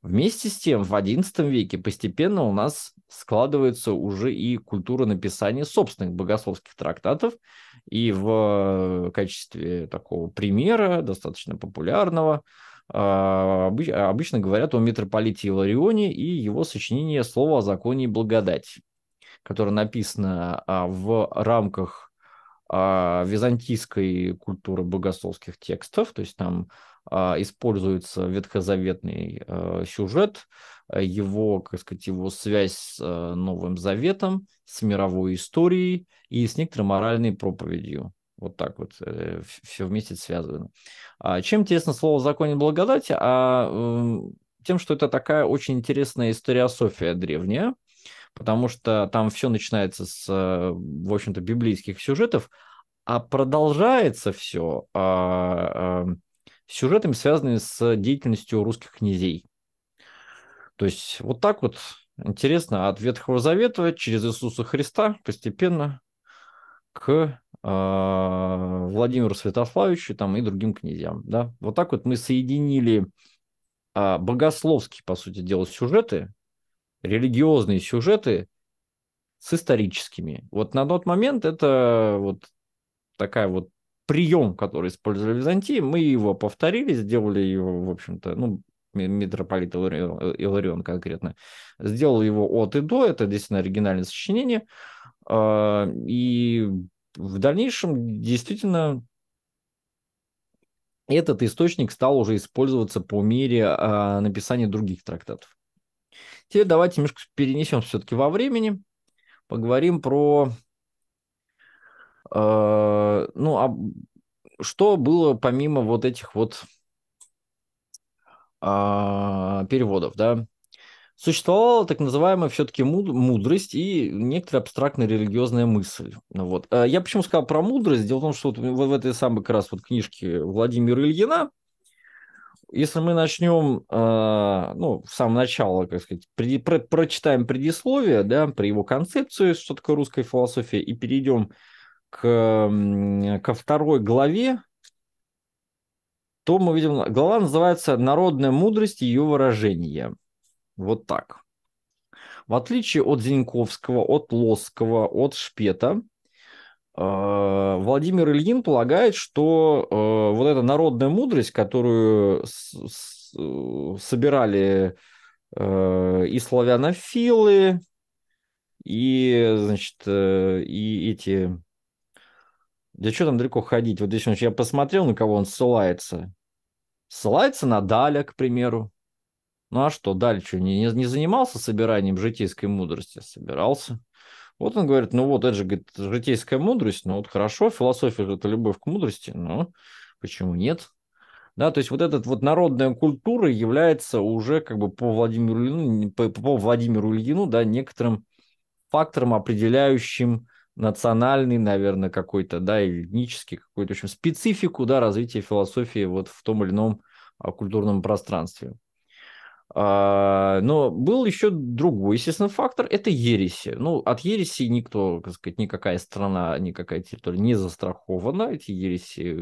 Вместе с тем, в XI веке постепенно у нас складывается уже и культура написания собственных богословских трактатов, и в э, качестве такого примера, достаточно популярного, а, обычно говорят о митрополите Иларионе и его сочинении «Слово о законе и благодати», которое написано а, в рамках а, византийской культуры богословских текстов, то есть там а, используется ветхозаветный э, сюжет, э, его, как сказать, его связь с э, Новым Заветом, с мировой историей и с некоторой моральной проповедью. Вот так вот все вместе связано. А, чем тесно слово закон и благодать? А эм, тем, что это такая очень интересная историософия древняя, потому что там все начинается с, в общем-то, библейских сюжетов, а продолжается все а, эм, сюжетами, связанными с деятельностью русских князей. То есть вот так вот интересно от Ветхого Завета через Иисуса Христа постепенно к э, Владимиру Святославичу там, и другим князьям. Да? Вот так вот мы соединили э, богословские, по сути дела, сюжеты, религиозные сюжеты с историческими. Вот на тот момент это вот такая вот прием, который использовали в Византии, мы его повторили, сделали его, в общем-то, ну, митрополит Иларион, Иларион конкретно, сделал его от и до, это действительно оригинальное сочинение, а, и в дальнейшем действительно этот источник стал уже использоваться по мере а, написания других трактатов. Теперь давайте немножко перенесем все-таки во времени, поговорим про Э, ну, а что было помимо вот этих вот а, переводов, да? существовала так называемая все-таки мудрость и некоторая абстрактная религиозная мысль. Ну вот. Э, я почему сказал про мудрость? Дело в том, что вот в этой самой как раз вот книжке Владимира Ильина, если мы начнем, э, ну, в самом начале, как сказать, преди, про, прочитаем предисловие, да, про его концепцию, что такое русская философия, и перейдем к, ко второй главе, то мы видим, глава называется «Народная мудрость и ее выражение». Вот так. В отличие от Зиньковского, от Лосского, от Шпета, э, Владимир Ильин полагает, что э, вот эта народная мудрость, которую собирали э, и славянофилы, и, значит, и эти да что там далеко ходить? Вот здесь я посмотрел, на кого он ссылается. Ссылается на Даля, к примеру. Ну а что, Даль что, не, не занимался собиранием житейской мудрости? Собирался. Вот он говорит, ну вот, это же говорит, житейская мудрость, ну вот хорошо, философия – это любовь к мудрости, но почему нет? Да, то есть вот эта вот народная культура является уже как бы по Владимиру Ильину, по, по Владимиру Ильину да, некоторым фактором, определяющим национальный, наверное, какой-то, да, или этнический какой-то, в общем, специфику, да, развития философии вот в том или ином а, культурном пространстве. А, но был еще другой, естественно, фактор – это ереси. Ну, от ереси никто, так сказать, никакая страна, никакая территория не застрахована. Эти ереси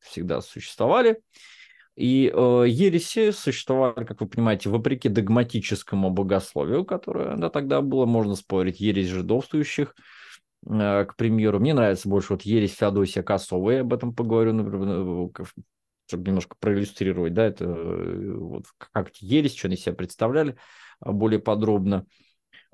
всегда существовали. И э, ереси существовали, как вы понимаете, вопреки догматическому богословию, которое да, тогда было, можно спорить, ересь жидовствующих – Э, к примеру. Мне нравится больше вот ересь Феодосия Косова, я об этом поговорю, например, чтобы немножко проиллюстрировать, да, это э, вот как эти ересь, что они себя представляли а, более подробно.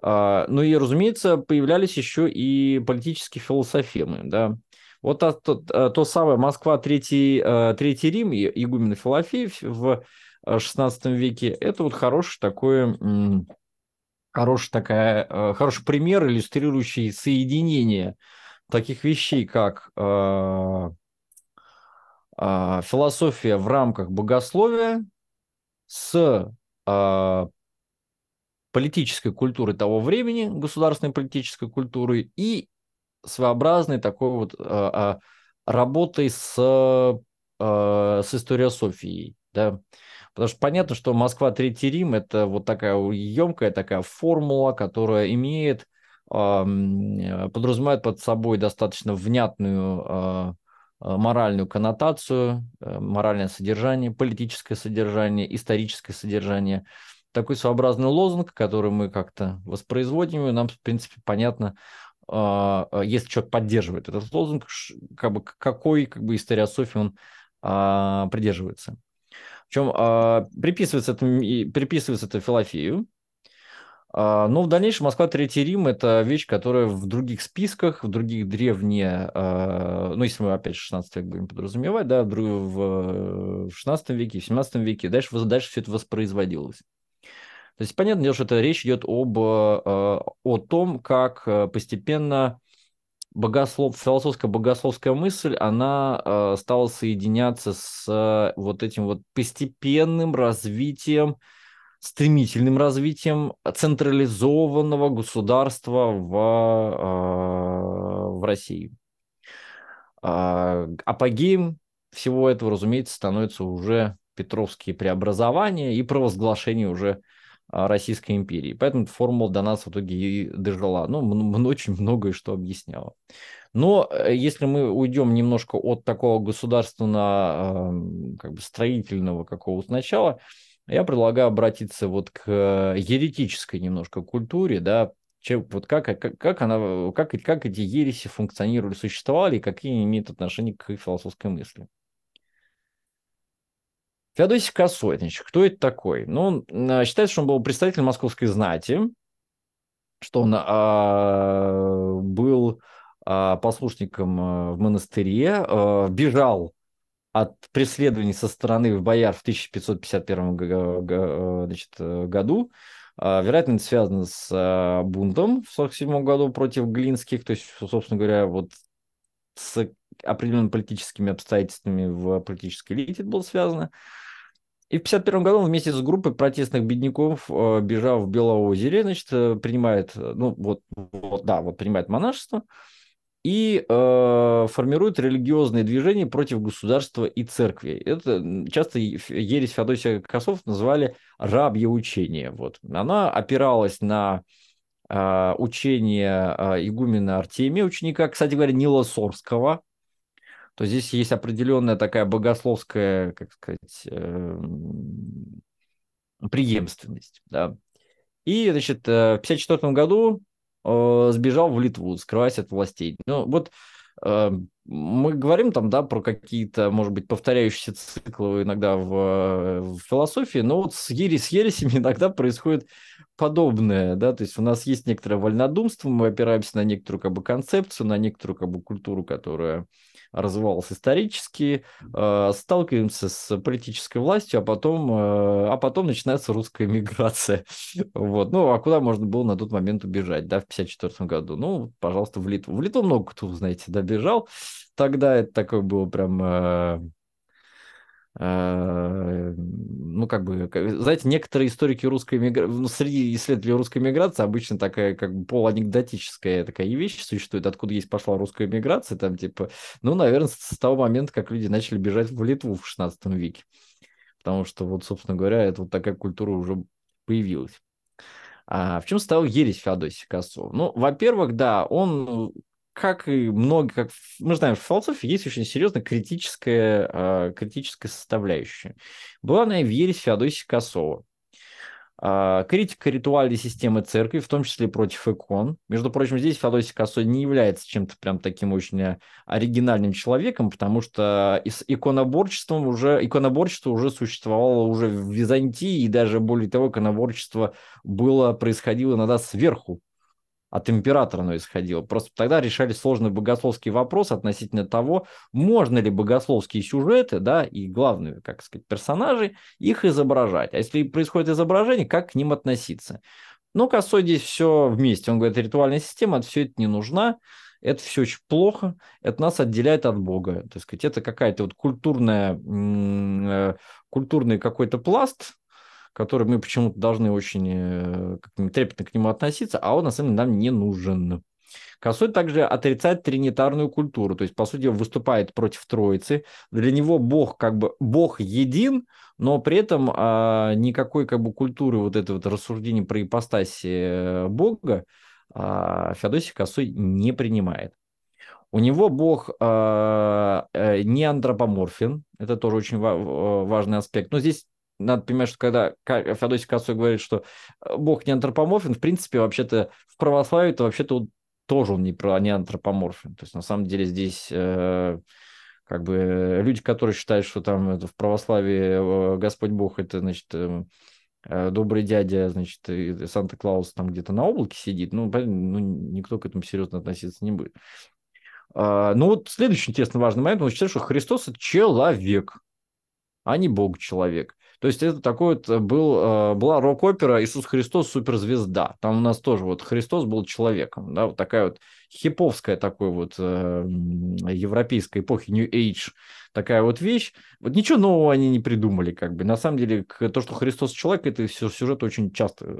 А, ну и, разумеется, появлялись еще и политические философемы, да. Вот то, то, э, то самое Москва, Третий, Третий Рим, Игумена Филофеев в XVI веке, это вот хорошее такое хорошая такая, э, хороший пример, иллюстрирующий соединение таких вещей, как э, э, философия в рамках богословия с э, политической культуры того времени, государственной политической культуры и своеобразной такой вот э, э, работой с, э, с историософией. Да? Потому что понятно, что Москва Третий Рим это вот такая емкая такая формула, которая имеет, э, подразумевает под собой достаточно внятную а, а, моральную коннотацию, э, моральное содержание, политическое содержание, историческое содержание. Такой своеобразный лозунг, который мы как-то воспроизводим, и нам, в принципе, понятно, а, если человек поддерживает этот лозунг, как бы, какой как бы, историософии он а, придерживается. Причем а, приписывается, это, приписывается это Филофею. А, но в дальнейшем Москва Третий Рим – это вещь, которая в других списках, в других древние, а, ну, если мы опять 16 век будем подразумевать, да, в, э, в 16 веке, в 17 веке, дальше, дальше все это воспроизводилось. То есть, понятно, дело, что это речь идет об, э, о том, как э, постепенно богослов, философская богословская мысль, она э, стала соединяться с э, вот этим вот постепенным развитием, стремительным развитием централизованного государства в, э, в России. Э, апогеем всего этого, разумеется, становятся уже петровские преобразования и провозглашение уже а, Российской империи. Поэтому формула до нас в итоге и дожила. Ну, очень многое что объясняла. Но э, если мы уйдем немножко от такого государственного как бы строительного какого-то начала, я предлагаю обратиться вот к э, еретической немножко культуре, да, вот э, как, как, она, как, как эти ереси функционировали, существовали, и какие имеют отношение к философской мысли. Феодосий Косотнич, кто это такой? Ну, э, считается, что он был представителем московской знати, что он а, был а, послушником э, в монастыре, а, бежал от преследований со стороны в бояр в 1551 значит, году. А, вероятно, это связано с бунтом в 1947 году против Глинских, то есть, собственно говоря, вот с определенными политическими обстоятельствами в политической элите это было связано. И в 51 году он вместе с группой протестных бедняков, э, бежав в Белоозере, значит, э, принимает, э, ну вот, вот да, вот принимает монашество и э, формирует религиозные движения против государства и церкви. Это часто ересь Феодосия Косов называли рабье учение. Вот. Она опиралась на э, учение э, игумена Артемия, ученика, кстати говоря, Нила Сорского, то здесь есть определенная такая богословская, как сказать, эм, преемственность. Да. И, значит, э, в 1954 году э, сбежал в Литву, скрываясь от властей. Ну, вот э, мы говорим там, да, про какие-то, может быть, повторяющиеся циклы иногда в, в философии, но вот с, Ери с ересями иногда происходит подобное, да, то есть у нас есть некоторое вольнодумство, мы опираемся на некоторую, как бы, концепцию, на некоторую, как бы, культуру, которая развивалась исторически, э, сталкиваемся с политической властью, а потом, э, а потом начинается русская миграция. Вот. Ну, а куда можно было на тот момент убежать, да, в 1954 году? Ну, пожалуйста, в Литву. В Литву много кто, знаете, добежал. Тогда это такое было прям э, Э, ну, как бы, знаете, некоторые историки русской миграции, ну, среди исследователей русской миграции обычно такая, как бы, полуанекдотическая такая вещь существует, откуда есть пошла русская миграция, там, типа, ну, наверное, с того момента, как люди начали бежать в Литву в 16 веке, потому что, вот, собственно говоря, это вот такая культура уже появилась. А в чем стал ересь Феодосия Косова? Ну, во-первых, да, он как и много, как мы знаем, в философии есть очень серьезная критическая, э, критическая составляющая. Была она и в Ересь Феодосия Косова. Э, критика ритуальной системы церкви, в том числе против икон. Между прочим, здесь Феодосий Косой не является чем-то прям таким очень оригинальным человеком, потому что с иконоборчеством уже, иконоборчество уже существовало уже в Византии, и даже более того, иконоборчество было, происходило иногда сверху от императора оно исходило. Просто тогда решали сложный богословский вопрос относительно того, можно ли богословские сюжеты, да, и главные, как сказать, персонажи, их изображать. А если происходит изображение, как к ним относиться? Но ну, Косой здесь все вместе. Он говорит, ритуальная система, это все это не нужна, это все очень плохо, это нас отделяет от Бога. Так сказать, это какая-то вот культурная, э, культурный какой-то пласт, который мы почему-то должны очень э, трепетно к нему относиться, а он на самом деле нам не нужен. Косой также отрицает тринитарную культуру, то есть, по сути, выступает против Троицы. Для него Бог как бы Бог един, но при этом а, никакой как бы культуры вот этого вот рассуждения про ипостаси э, Бога а, Феодосий Косой не принимает. У него Бог а, э, не антропоморфен, это тоже очень ва- э, важный аспект. Но здесь надо понимать, что когда Феодосий Косой говорит, что э, Бог не антропоморфен, в принципе, вообще-то в православии то вообще-то тоже он не, про не антропоморфен. То есть на самом деле здесь э, как бы люди, которые считают, что там это, в православии э, Господь Бог это значит э, э, добрый дядя, значит, Санта-Клаус там где-то на облаке сидит, ну, ну, никто к этому серьезно относиться не будет. А, ну, вот следующий интересно важный момент, он считает, что Христос – это человек, а не Бог-человек. То есть это такой вот э, был, э, была рок-опера «Иисус Христос. Суперзвезда». Там у нас тоже вот Христос был человеком, да, вот такая вот хиповская такой вот э, европейской эпохи New Age такая вот вещь. Вот ничего нового они не придумали, как бы. На самом деле, то, что Христос человек, это все сюжет очень часто а,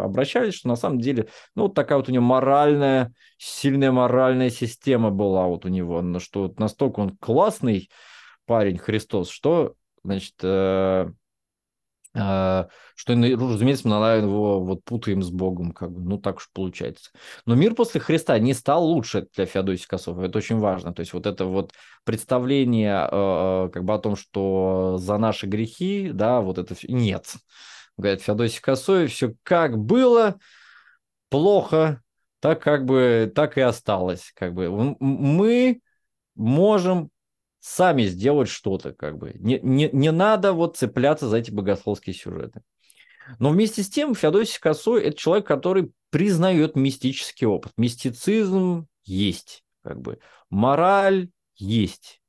а, обращались, что на самом деле, ну, вот такая вот у него моральная, сильная моральная система была вот у него, ну, что вот настолько он классный парень Христос, что Значит, э, э, что, ну, разумеется, мы наравне его вот путаем с Богом, как бы, ну так уж получается. Но мир после Христа не стал лучше для Феодосии Косов, это очень важно. То есть вот это вот представление э, э как бы о том, что за наши грехи, да, вот это нет. Говорит Феодосий Косой, все как было, плохо, так как бы так и осталось. Как бы мы можем сами сделать что-то, как бы. Не, не, не надо вот цепляться за эти богословские сюжеты. Но вместе с тем Феодосий Косой – это человек, который признает мистический опыт. Мистицизм есть, как бы. Мораль есть.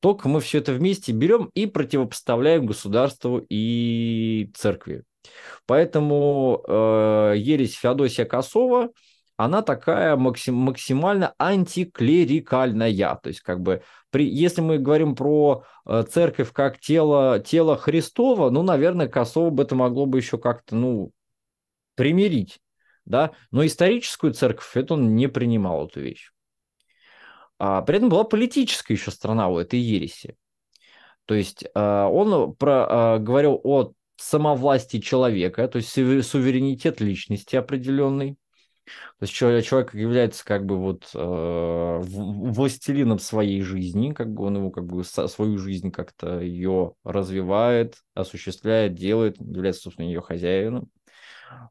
Только мы все это вместе берем и противопоставляем государству и церкви. Поэтому э, ересь Феодосия Косова – она такая максим, максимально антиклерикальная. То есть, как бы, при, если мы говорим про э, церковь как тело, тело Христова, ну, наверное, Косово бы это могло бы еще как-то, ну, примирить, да, но историческую церковь, это он не принимал эту вещь. А, при этом была политическая еще страна у этой ереси. То есть э, он про, э, говорил о самовластии человека, то есть суверенитет личности определенный, то есть человек является как бы вот э, властелином своей жизни, как бы он его как бы свою жизнь как-то ее развивает, осуществляет, делает, является, собственно, ее хозяином.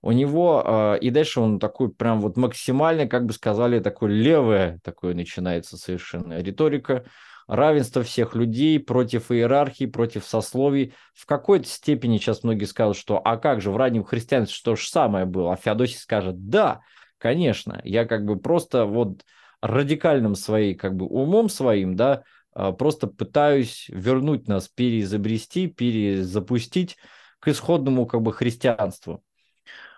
У него, э, и дальше он такой прям вот максимально, как бы сказали, такой левая, такое начинается совершенно риторика, равенство всех людей, против иерархии, против сословий. В какой-то степени сейчас многие скажут, что а как же в раннем христианстве что же самое было? А Феодосий скажет, да, Конечно, я как бы просто вот радикальным своим как бы умом своим, да, а, просто пытаюсь вернуть нас, переизобрести, перезапустить к исходному как бы христианству.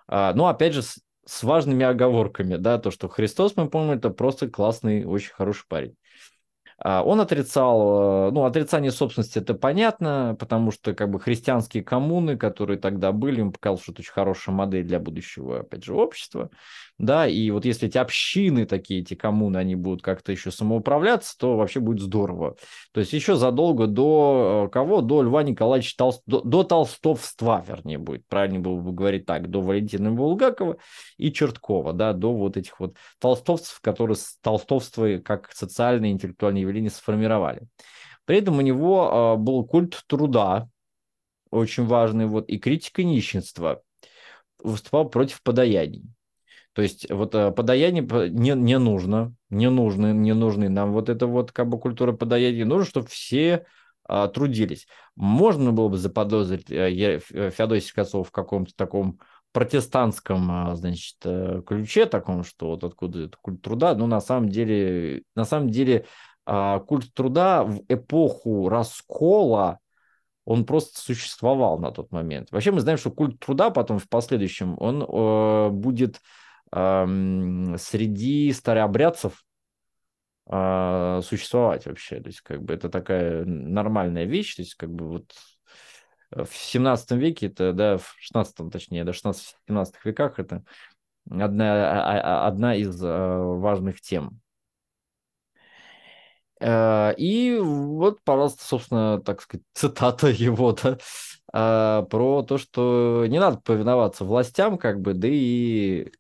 А, Но ну, опять же, с, с важными оговорками, да, то, что Христос, мы помним, это просто классный, очень хороший парень. А, он отрицал, ну, отрицание собственности это понятно, потому что как бы христианские коммуны, которые тогда были, им показал, что это очень хорошая модель для будущего, опять же, общества да, и вот если эти общины такие, эти коммуны, они будут как-то еще самоуправляться, то вообще будет здорово. То есть еще задолго до э, кого? До Льва Николаевича Толст... до, до Толстовства, вернее, будет, правильно было бы говорить так, до Валентина Булгакова и Черткова, да, до вот этих вот толстовцев, которые толстовство как социальное и интеллектуальное явление сформировали. При этом у него э, был культ труда, очень важный, вот, и критика нищенства. Выступал против подаяний. То есть вот э, подаяние не, не нужно, не нужны, не нужны нам вот это вот как бы культура подаяния. Нужно, чтобы все а, трудились. Можно было бы заподозрить а, э, э, Феодосия Косова в каком-то таком протестантском, а, значит, ключе таком, что вот откуда это культ труда, но на самом деле, на самом деле а, культ труда в эпоху раскола он просто существовал на тот момент. Вообще мы знаем, что культ труда потом в последующем он э, будет среди старообрядцев а, существовать вообще. То есть, как бы это такая нормальная вещь. То есть, как бы вот э, в 17 веке, это, да, в 16 точнее, до 16-17 веках это одна, а, а, одна из важных тем. Э, и вот, пожалуйста, собственно, так сказать, цитата его, да, про то, что не надо повиноваться властям, как бы, да и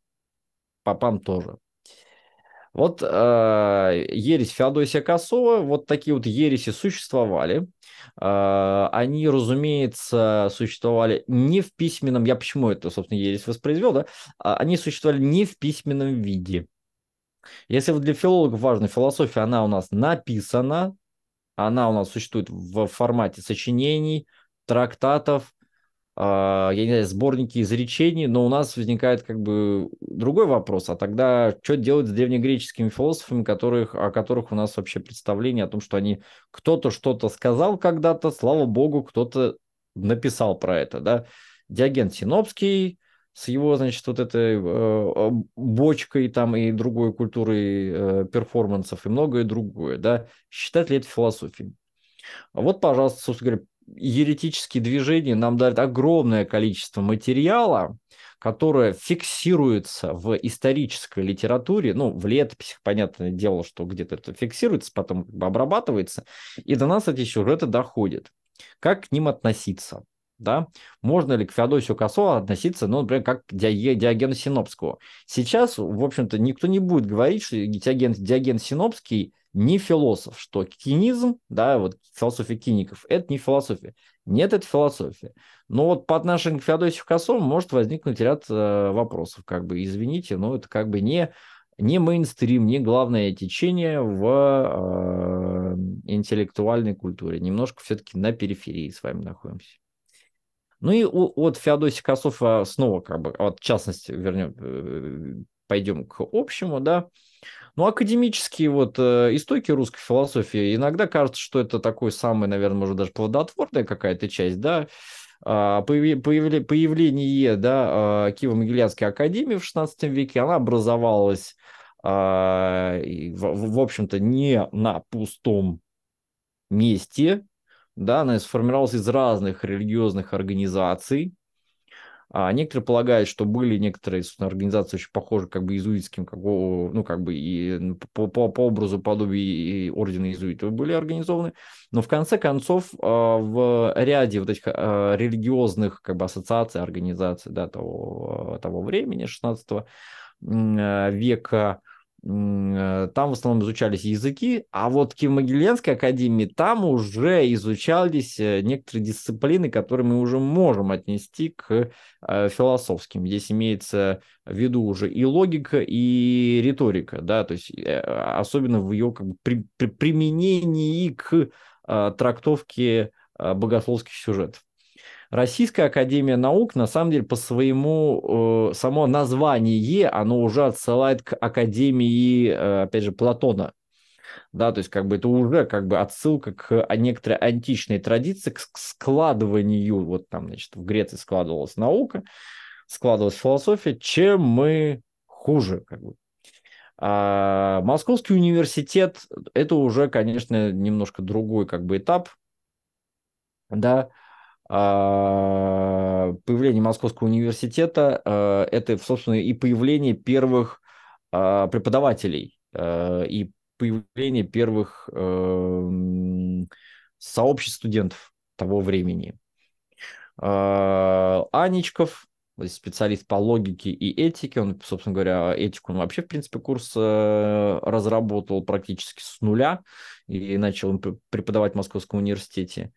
попам тоже. Вот э, ересь Феодосия Косова, вот такие вот ереси существовали. Э, они, разумеется, существовали не в письменном, я почему это, собственно, ересь воспроизвел, да? А, они существовали не в письменном виде. Если вот для филологов важна философия, она у нас написана, она у нас существует в формате сочинений, трактатов, а, я не знаю, сборники изречений, но у нас возникает как бы другой вопрос, а тогда что делать с древнегреческими философами, которых, о которых у нас вообще представление о том, что они кто-то что-то сказал когда-то, слава богу, кто-то написал про это, да, Диоген Синопский, с его, значит, вот этой э, бочкой там и другой культурой э, перформансов и многое другое, да, считать ли это философией? Вот, пожалуйста, собственно говоря, еретические движения нам дают огромное количество материала, которое фиксируется в исторической литературе, ну, в летописях, понятное дело, что где-то это фиксируется, потом как бы обрабатывается, и до нас эти сюжеты доходят. Как к ним относиться? да, можно ли к Феодосию Косова относиться, ну, например, как к Диогену Синопскому. Сейчас, в общем-то, никто не будет говорить, что Диоген, Диоген Синопский не философ, что кинизм, да, вот философия киников, это не философия. Нет, это философия. Но вот по отношению к Феодосию Косому может возникнуть ряд э, вопросов. Как бы, извините, но это как бы не, не мейнстрим, не главное течение в э, интеллектуальной культуре. Немножко все-таки на периферии с вами находимся. Ну и от Феодосия Косова э, снова, как бы, от частности, вернем, э, пойдем к общему, да, ну, академические вот э, истоки русской философии, иногда кажется, что это такой самый, наверное, может, даже плодотворная какая-то часть, да, а, появление да, а, Киево-Могилянской академии в 16 веке, она образовалась, а, в общем-то, не на пустом месте, да, она сформировалась из разных религиозных организаций, а некоторые полагают, что были некоторые собственно, организации очень похожи как бы иезуитским, как, ну, как бы и по, по, по образу подобию и ордена иезуитов были организованы. Но в конце концов а, в ряде вот этих а, религиозных как бы, ассоциаций, организаций да, того, того времени, 16 а, века, Э, там в основном изучались языки, а вот в киев академии там уже изучались э, некоторые дисциплины, которые мы уже можем отнести к э, философским. Здесь имеется в виду уже и логика, и риторика, да, то есть особенно в ее как бы, при, при применении к трактовке богословских сюжетов. Российская Академия Наук, на самом деле, по своему, э, само название, оно уже отсылает к Академии, э, опять же, Платона. Да, то есть как бы это уже как бы отсылка к а, некоторой античной традиции, к складыванию, вот там, значит, в Греции складывалась наука, складывалась философия, чем мы хуже, как бы, а Московский университет – это уже, конечно, немножко другой как бы этап, да, а, появление Московского университета, а, это, собственно, и появление первых а, преподавателей, и появление первых эм, сообществ студентов того времени. Аничков специалист по логике и этике, он, собственно говоря, этику он вообще, в принципе, курс э, разработал практически с нуля и начал преподавать в Московском университете.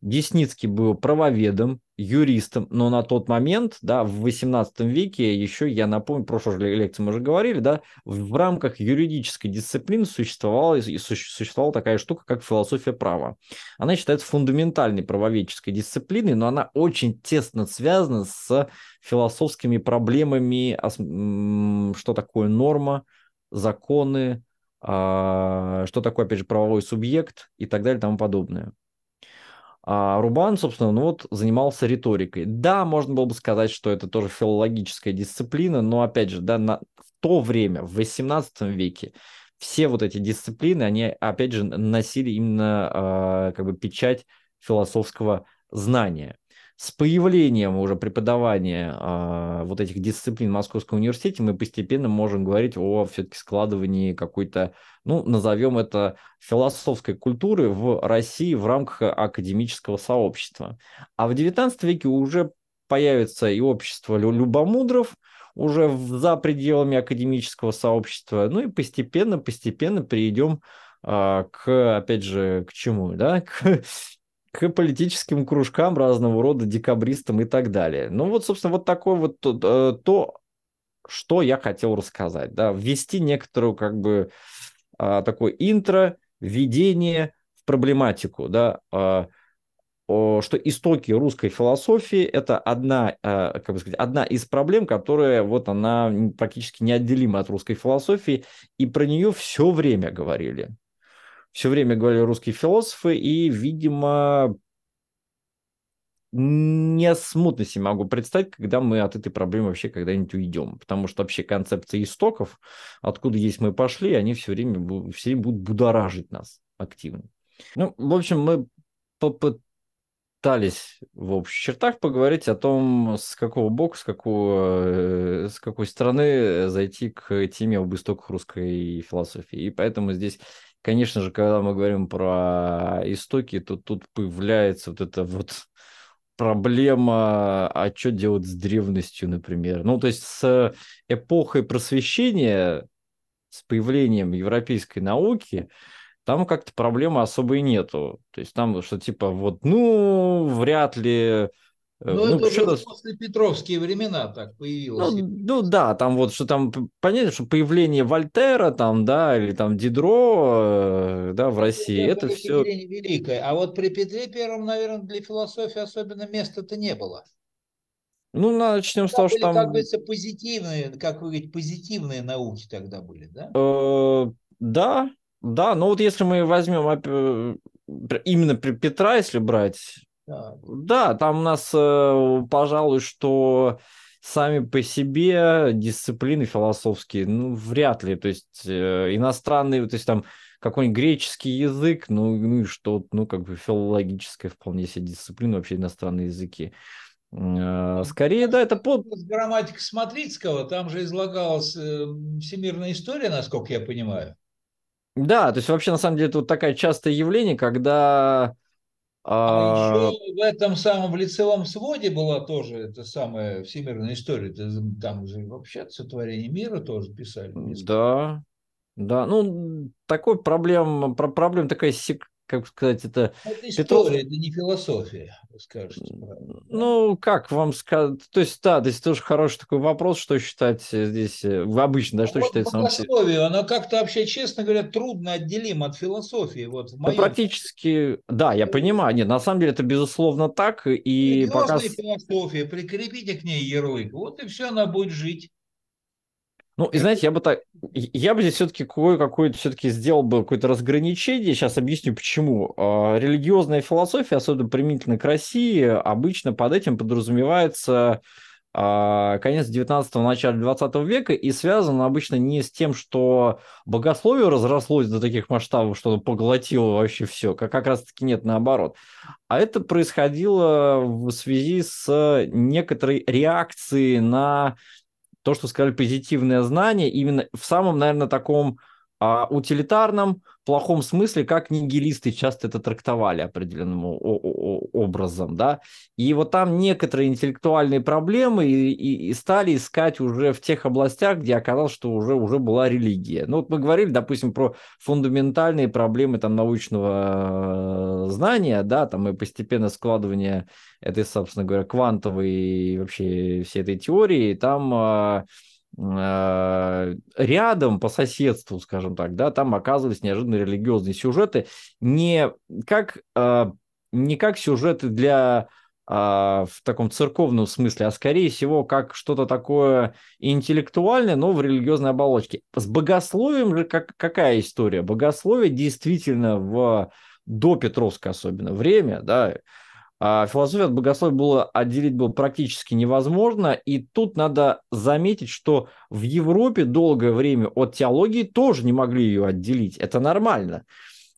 Десницкий был правоведом, юристом, но на тот момент, да, в 18 веке, еще, я напомню, в прошлой лекции мы уже говорили, да, в рамках юридической дисциплины существовала, и существовала такая штука, как философия права. Она считается фундаментальной правоведческой дисциплиной, но она очень тесно связана с философскими проблемами, что такое норма, законы, а, что такое, опять же, правовой субъект и так далее и тому подобное. А Рубан, собственно, ну вот занимался риторикой. Да, можно было бы сказать, что это тоже филологическая дисциплина, но опять же, да, на, в то время, в 18 веке, все вот эти дисциплины, они, опять же, носили именно э, как бы печать философского знания с появлением уже преподавания э, вот этих дисциплин в Московском университете мы постепенно можем говорить о все-таки складывании какой-то, ну, назовем это философской культуры в России в рамках академического сообщества. А в XIX веке уже появится и общество любомудров, уже за пределами академического сообщества, ну и постепенно-постепенно перейдем а, к, опять же, к чему, да, к к политическим кружкам разного рода, декабристам и так далее. Ну вот, собственно, вот такое вот то, э, то что я хотел рассказать. Да? Ввести некоторую как бы а, такое интро, введение в проблематику. Да? А, что истоки русской философии это одна, а, как бы сказать, одна из проблем, которая вот она практически неотделима от русской философии, и про нее все время говорили все время говорили русские философы, и, видимо, не смутно себе могу представить, когда мы от этой проблемы вообще когда-нибудь уйдем. Потому что вообще концепции истоков, откуда есть мы пошли, они все время, все время будут будоражить нас активно. Ну, в общем, мы попытались в общих чертах поговорить о том, с какого боку, с, какого, э, с какой стороны зайти к теме об истоках русской философии. И поэтому здесь конечно же, когда мы говорим про истоки, то тут появляется вот эта вот проблема, а что делать с древностью, например. Ну, то есть с эпохой просвещения, с появлением европейской науки, там как-то проблемы особой нету. То есть там, что типа вот, ну, вряд ли Э, но ну, ну, это уже раз... после Петровские времена так появилось. Ну, ну да, там вот что там, понятно, что появление Вольтера там, да, или там Дидро, э, да, в ну, России, это, это все... великое, а вот при Петре Первом, наверное, для философии особенно места-то не было. Ну, начнем это с того, что там... Как говорится, позитивные, как вы говорите, позитивные науки тогда были, да? Э, да, да, но вот если мы возьмем именно при Петра, если брать, да, там у нас, э, пожалуй, что сами по себе дисциплины философские, ну, вряд ли. То есть э, иностранные, то есть там какой-нибудь греческий язык, ну, ну и что, ну, как бы филологическая вполне себе дисциплина, вообще иностранные языки. Э, ну, скорее, да, это под... Грамматика Смотрицкого, там же излагалась эм, всемирная история, насколько я понимаю. Да, то есть вообще, на самом деле, это вот такое частое явление, когда а, а еще в этом самом в лицевом своде была тоже эта самая всемирная история. Там же вообще сотворение мира тоже писали. Да, да. Ну, такой проблем, проблем такая сек как бы сказать, это... Ну, это история, Петров... это не философия, вы скажете. Правильно. Ну, как вам сказать? То есть, да, здесь тоже хороший такой вопрос, что считать э, здесь, э, в обычном, да, а что а вот считать Богословие, оно как-то вообще, честно говоря, трудно отделим от философии. Вот, моем... да, практически, да, я понимаю. Нет, на самом деле это безусловно так. И показ... философия, прикрепите к ней ярлык, вот и все, она будет жить. Ну, и э, знаете, я бы так, я бы здесь все-таки кое-какое-то все-таки сделал бы какое-то разграничение. Сейчас объясню, почему. А, религиозная философия, особенно применительно к России, обычно под этим подразумевается а, конец 19-го, начало 20 века, и связано обычно не с тем, что богословие разрослось до таких масштабов, что оно поглотило вообще все, как, как раз-таки нет, наоборот. А это происходило в связи с некоторой реакцией на то, что сказали, позитивное знание, именно в самом, наверное, таком а, утилитарном плохом смысле, как нигилисты часто это трактовали определенным образом, да, и вот там некоторые интеллектуальные проблемы и, и, и стали искать уже в тех областях, где оказалось, что уже, уже была религия. Ну вот мы говорили, допустим, про фундаментальные проблемы там научного э, знания, да, там и постепенно складывание этой, собственно говоря, квантовой вообще всей этой теории, там а, Э, рядом по соседству, скажем так, да, там оказывались неожиданные религиозные сюжеты, не как, э, не как сюжеты для а, в таком церковном смысле, а скорее всего как что-то такое интеллектуальное, но в религиозной оболочке. С богословием же как, какая история? Богословие действительно в до Петровска особенно время, да, а, философия от богословия было отделить было практически невозможно. И тут надо заметить, что в Европе долгое время от теологии тоже не могли ее отделить. Это нормально.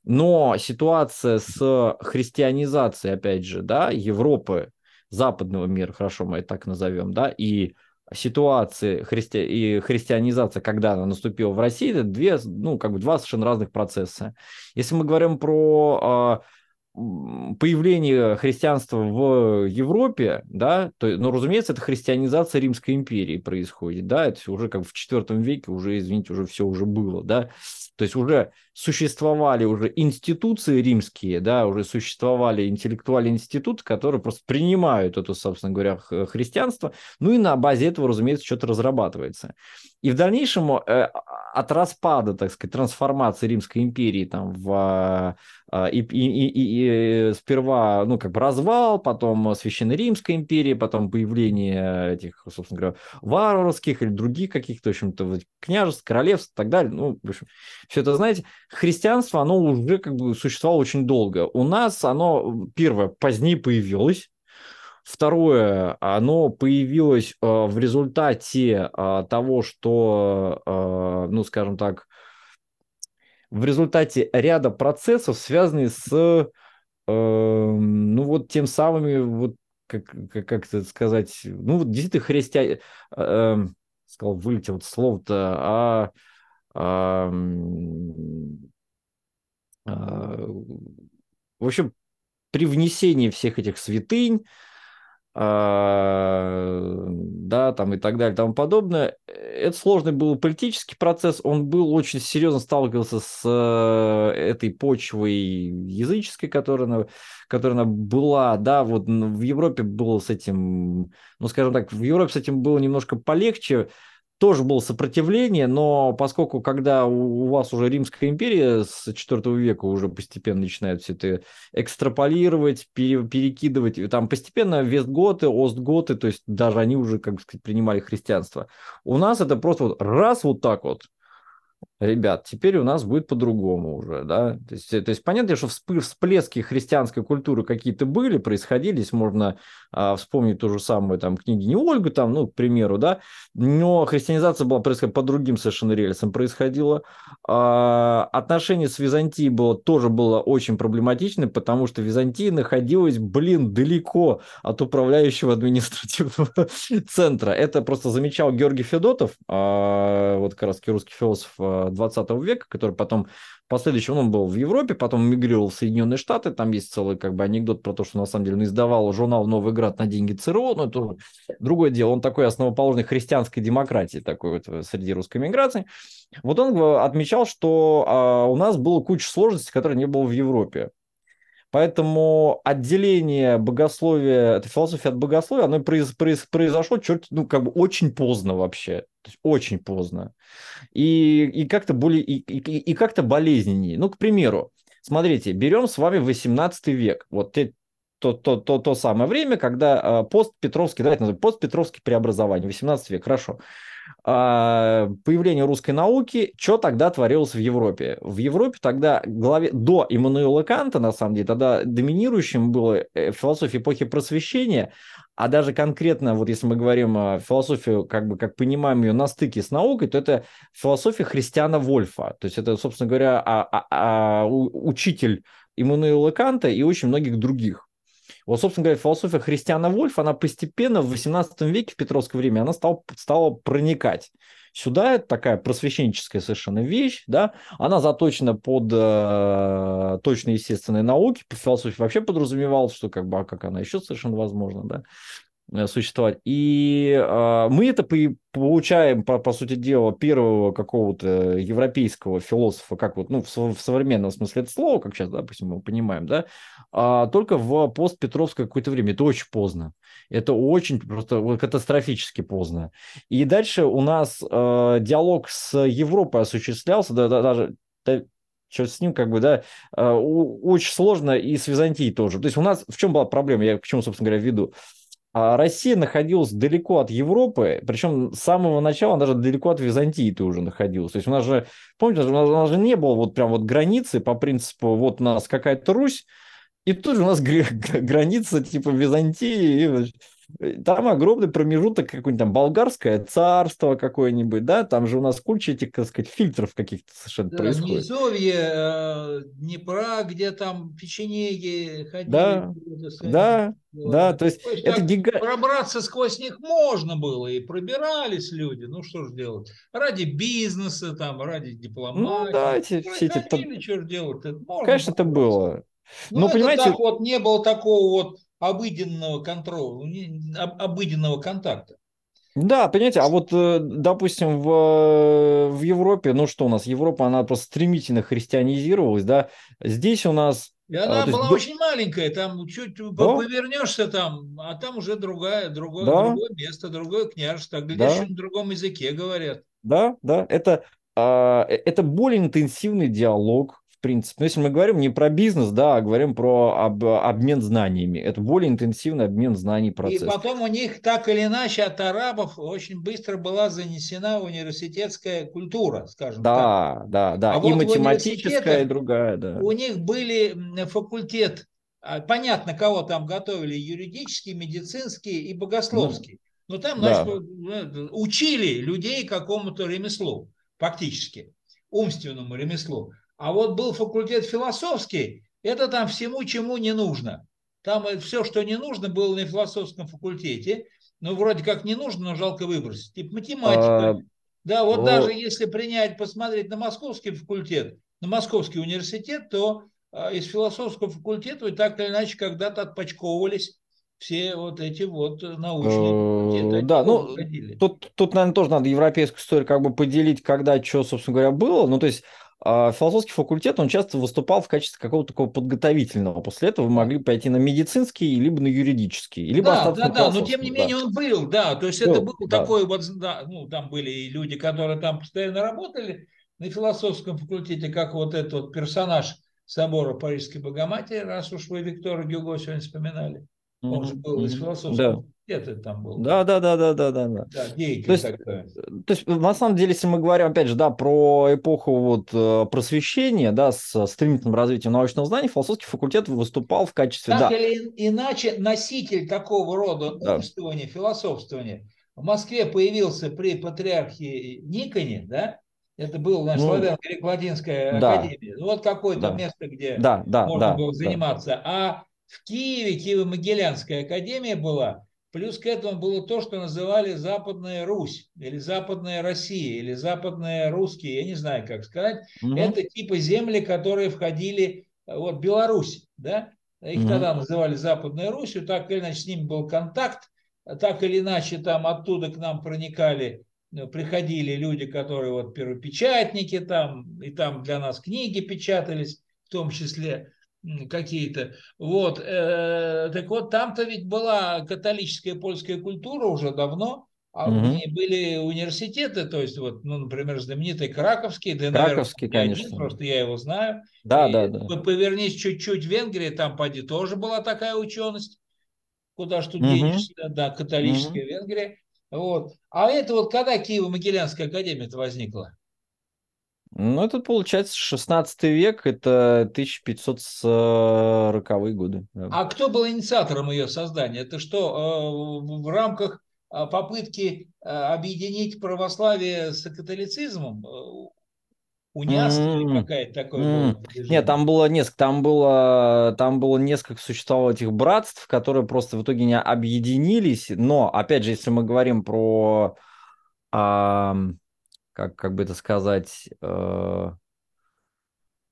Но ситуация с христианизацией, опять же, да, Европы, западного мира, хорошо мы это так назовем, да, и ситуации христи... и христианизация, когда она наступила в России, это две, ну, как бы два совершенно разных процесса. Если мы говорим про э, появление христианства в Европе, да, то, но, ну, разумеется, это христианизация Римской империи происходит, да, это уже как в IV веке, уже, извините, уже все уже было, да, то есть уже существовали уже институции римские, да, уже существовали интеллектуальные институты, которые просто принимают это, собственно говоря, христианство, ну и на базе этого, разумеется, что-то разрабатывается. И в дальнейшем э, а, от распада, так сказать, трансформации Римской империи там в а, и, и, и, и э, сперва, ну, как бы развал, потом Священной Римской империи, потом появление этих, собственно говоря, варварских или других каких-то, в общем-то, княжеств, королевств и так далее. Ну, в общем, все это, знаете, христианство, оно уже как бы существовало очень долго. У нас оно, первое, позднее появилось, Второе, оно появилось а, в результате а, того, что, а, ну, скажем так, в результате ряда процессов, связанных с, эм, ну, вот тем самыми, вот, как, как, это сказать, ну, вот действительно христиане, эм, сказал, вылетел слово-то, а, а, а, в общем, при внесении всех этих святынь, а, да, там и так далее, и тому подобное. Это сложный был политический процесс, он был очень серьезно сталкивался с э, этой почвой языческой, которая она, которая она была, да, вот в Европе было с этим, ну, скажем так, в Европе с этим было немножко полегче, тоже было сопротивление, но поскольку когда у, у вас уже Римская империя с IV века уже постепенно начинает все это экстраполировать, пере, перекидывать, там постепенно вестготы, остготы, то есть даже они уже, как бы сказать, принимали христианство. У нас это просто вот раз вот так вот, ребят, теперь у нас будет по-другому уже, да, то есть, то есть понятно, что всплески христианской культуры какие-то были, происходили, можно а, вспомнить ту же самую там книги не Ольгу там, ну, к примеру, да, но христианизация была происходила по другим совершенно рельсам происходила, а, отношение с Византией было тоже было очень проблематично, потому что Византия находилась, блин, далеко от управляющего административного центра, это просто замечал Георгий Федотов, а, вот как раз русский философ а, 20 века, который потом последующем, он был в Европе, потом мигрировал в Соединенные Штаты, там есть целый как бы анекдот про то, что на самом деле он издавал журнал «Новый град» на деньги ЦРУ, но ну, это другое дело, он такой основоположный христианской демократии такой вот э, среди русской миграции. Вот он э, отмечал, что а, у нас было куча сложностей, которые не было в Европе. Поэтому отделение богословия, это философия от богословия, оно произ, произ, произошло черт, ну, как бы очень поздно вообще. То есть очень поздно. И, и как-то более, и, и, и как-то болезненнее. Ну, к примеру, смотрите, берем с вами 18 век. Вот те, то, то, то, то самое время, когда э, постпетровский, давайте назовем, постпетровский преобразование, 18 век, хорошо. А, появление русской науки, что тогда творилось в Европе? В Европе тогда главе, до Иммануила Канта, на самом деле, тогда доминирующим было э, философия эпохи просвещения, а даже конкретно, вот если мы говорим о философии, как бы как понимаем ее на стыке с наукой, то это философия христиана Вольфа. То есть это, собственно говоря, а, а, а, учитель Иммануила Канта и очень многих других. Вот, собственно говоря, философия Христиана Вольфа, она постепенно в 18 веке, в Петровское время, она стала, стала проникать. Сюда это такая просвещенческая совершенно вещь, да, она заточена под э, точно естественные науки, по вообще подразумевалось, что как бы, а как она еще совершенно возможно, да. Э, существовать. И э, мы это получаем, по, по сути дела, первого какого-то европейского философа, как вот, ну, в, в современном смысле это слово, как сейчас, допустим, мы понимаем, да, а только в постпетровское какое-то время. Это очень поздно. Это очень просто катастрофически поздно. И дальше у нас э, диалог с Европой осуществлялся, да, да, даже да, черт с ним, как бы, да, э, очень сложно и с Византией тоже. То есть у нас в чем была проблема, я к чему, собственно говоря, веду? А Россия находилась далеко от Европы, причем с самого начала она даже далеко от Византии ты уже находилась. То есть у нас же, помните, у нас, у нас же не было вот прям вот границы по принципу вот у нас какая-то Русь, и тут же у нас граница типа Византии и там огромный промежуток какой-нибудь там болгарское царство какое-нибудь, да, там же у нас куча этих, так сказать, фильтров каких-то совершенно да, происходит. Низовье, э, Днепра, где там печенеги ходили. Да, сказать, да, вот. да, то есть, то есть это гига... Пробраться сквозь них можно было, и пробирались люди, ну что же делать, ради бизнеса там, ради ну дипломатии. Ну да, эти, все эти... Ходили, там... что делать, это можно Конечно, это было. Ну, ну понимаете... так вот не было такого вот обыденного контроля, ну, обыденного контакта. Да, понимаете, а вот, э, допустим, в, э, в Европе, ну что у нас, Европа, она просто стремительно христианизировалась, да, здесь у нас... И а, она а, была есть... очень маленькая, там чуть да? повернешься там, а там уже другая, другое, да? другое место, другое княжество, где а глядишь, да? на другом языке говорят. Да, да, это, а, э, это более интенсивный диалог, принципе. Но если мы говорим не про бизнес, да, а говорим про об, обмен знаниями. Это более интенсивный обмен знаний процесс. И потом у них так или иначе от арабов очень быстро была занесена университетская культура, скажем да, так. Да, да, да. и вот математическая, и другая, да. У них были факультет, а, понятно, кого там готовили, юридический, медицинский и богословский. Ну, Но там да. значит, э, учили людей какому-то ремеслу, фактически умственному ремеслу. А вот был факультет философский, это там всему, чему не нужно. Там все, что не нужно, было на философском факультете. Ну, вроде как не нужно, но жалко выбросить. Типа математика. А, да, вот, вот ну, даже если принять, посмотреть на московский факультет, на московский университет, то а, из философского факультета и так или иначе когда-то отпочковывались все вот эти вот э, научные э, Да, ну, тут, тут, наверное, тоже надо европейскую историю как бы поделить, когда что, собственно говоря, было. Ну, то есть а философский факультет, он часто выступал в качестве какого-то такого подготовительного. После этого вы могли пойти на медицинский, либо на юридический, либо Да, да, да, но тем не менее да. он был, да. То есть был, это был да. такой вот, да, ну, там были и люди, которые там постоянно работали на философском факультете, как вот этот вот персонаж собора Парижской Богоматери, раз уж вы Виктора Гюго сегодня вспоминали. Он же был из философского да. университета там был. Да, да, да, да, да, да. да. то, есть, то есть, на самом деле, если мы говорим, опять же, да, про эпоху вот э, просвещения, да, с э, стремительным развитием научного знания, философский факультет выступал в качестве... Так да. или иначе, носитель такого рода да. умствования, философствования в Москве появился при патриархе Никоне, да, это был наш ну, славяно-греко-латинская да, академия. Вот какое-то да, место, где да, да, можно да, было заниматься. Да. А в Киеве, Киево-Могилянская академия была, плюс к этому было то, что называли Западная Русь, или Западная Россия, или Западная Русские, я не знаю, как сказать. Угу. Это типа земли, которые входили, э, вот Беларусь, да, их угу. тогда называли Западной Русью, так или иначе с ними был контакт, так или иначе там оттуда к нам проникали э, приходили люди, которые вот первопечатники там, и там для нас книги печатались в том числе какие-то. Вот. Э, так вот, там-то ведь была католическая польская культура уже давно, а угу. Mm -hmm. были университеты, то есть, вот, ну, например, знаменитый Краковский, да, Краковский, наверное, конечно. Один, просто я его знаю. Да, и да, да. Повернись чуть-чуть в Венгрии, там, поди, тоже была такая ученость, куда что угу. денешься, да, католическая угу. Венгрия. Вот. А это вот когда Киево-Могилянская академия-то возникла? Ну, это получается 16 век, это 1540-е годы. А кто был инициатором ее создания? Это что, э, в рамках э, попытки э, объединить православие с католицизмом? У м-м-м. какая-то такое м-м. было? Нет, там было несколько, там было, там было несколько существовало этих братств, которые просто в итоге не объединились. Но, опять же, если мы говорим про... Э, как, как бы это сказать, э,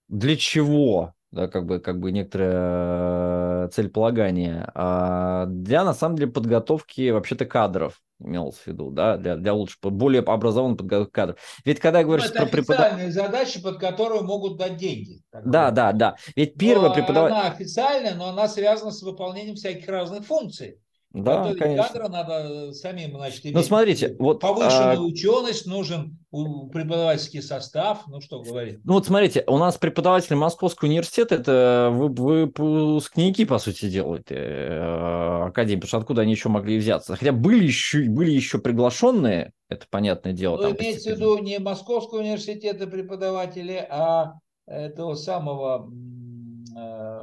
для чего, да, как бы, как бы некоторое э, целеполагание, а для, на самом деле, подготовки вообще-то кадров имелось в виду, да, для, для лучше, более образованных подготовки кадров. Ведь когда говоришь ну, это про преподавание... задачи, под которую могут дать деньги. Да, да, да. Ведь первое преподавание... Она официальная, но она связана с выполнением всяких разных функций. Да, Готовить конечно. кадра надо э, самим, значит, ну, иметь. Ну, смотрите, вот... повышенная а... ученость нужен, преподавательский состав, ну, что говорить. Ну, вот смотрите, у нас преподаватели Московского университета, это выпускники, по сути, дела, э, академии, потому что откуда они еще могли взяться? Хотя были еще, были еще приглашенные, это понятное дело. Ну, там имеется в виду не Московского университета преподаватели, а этого самого э,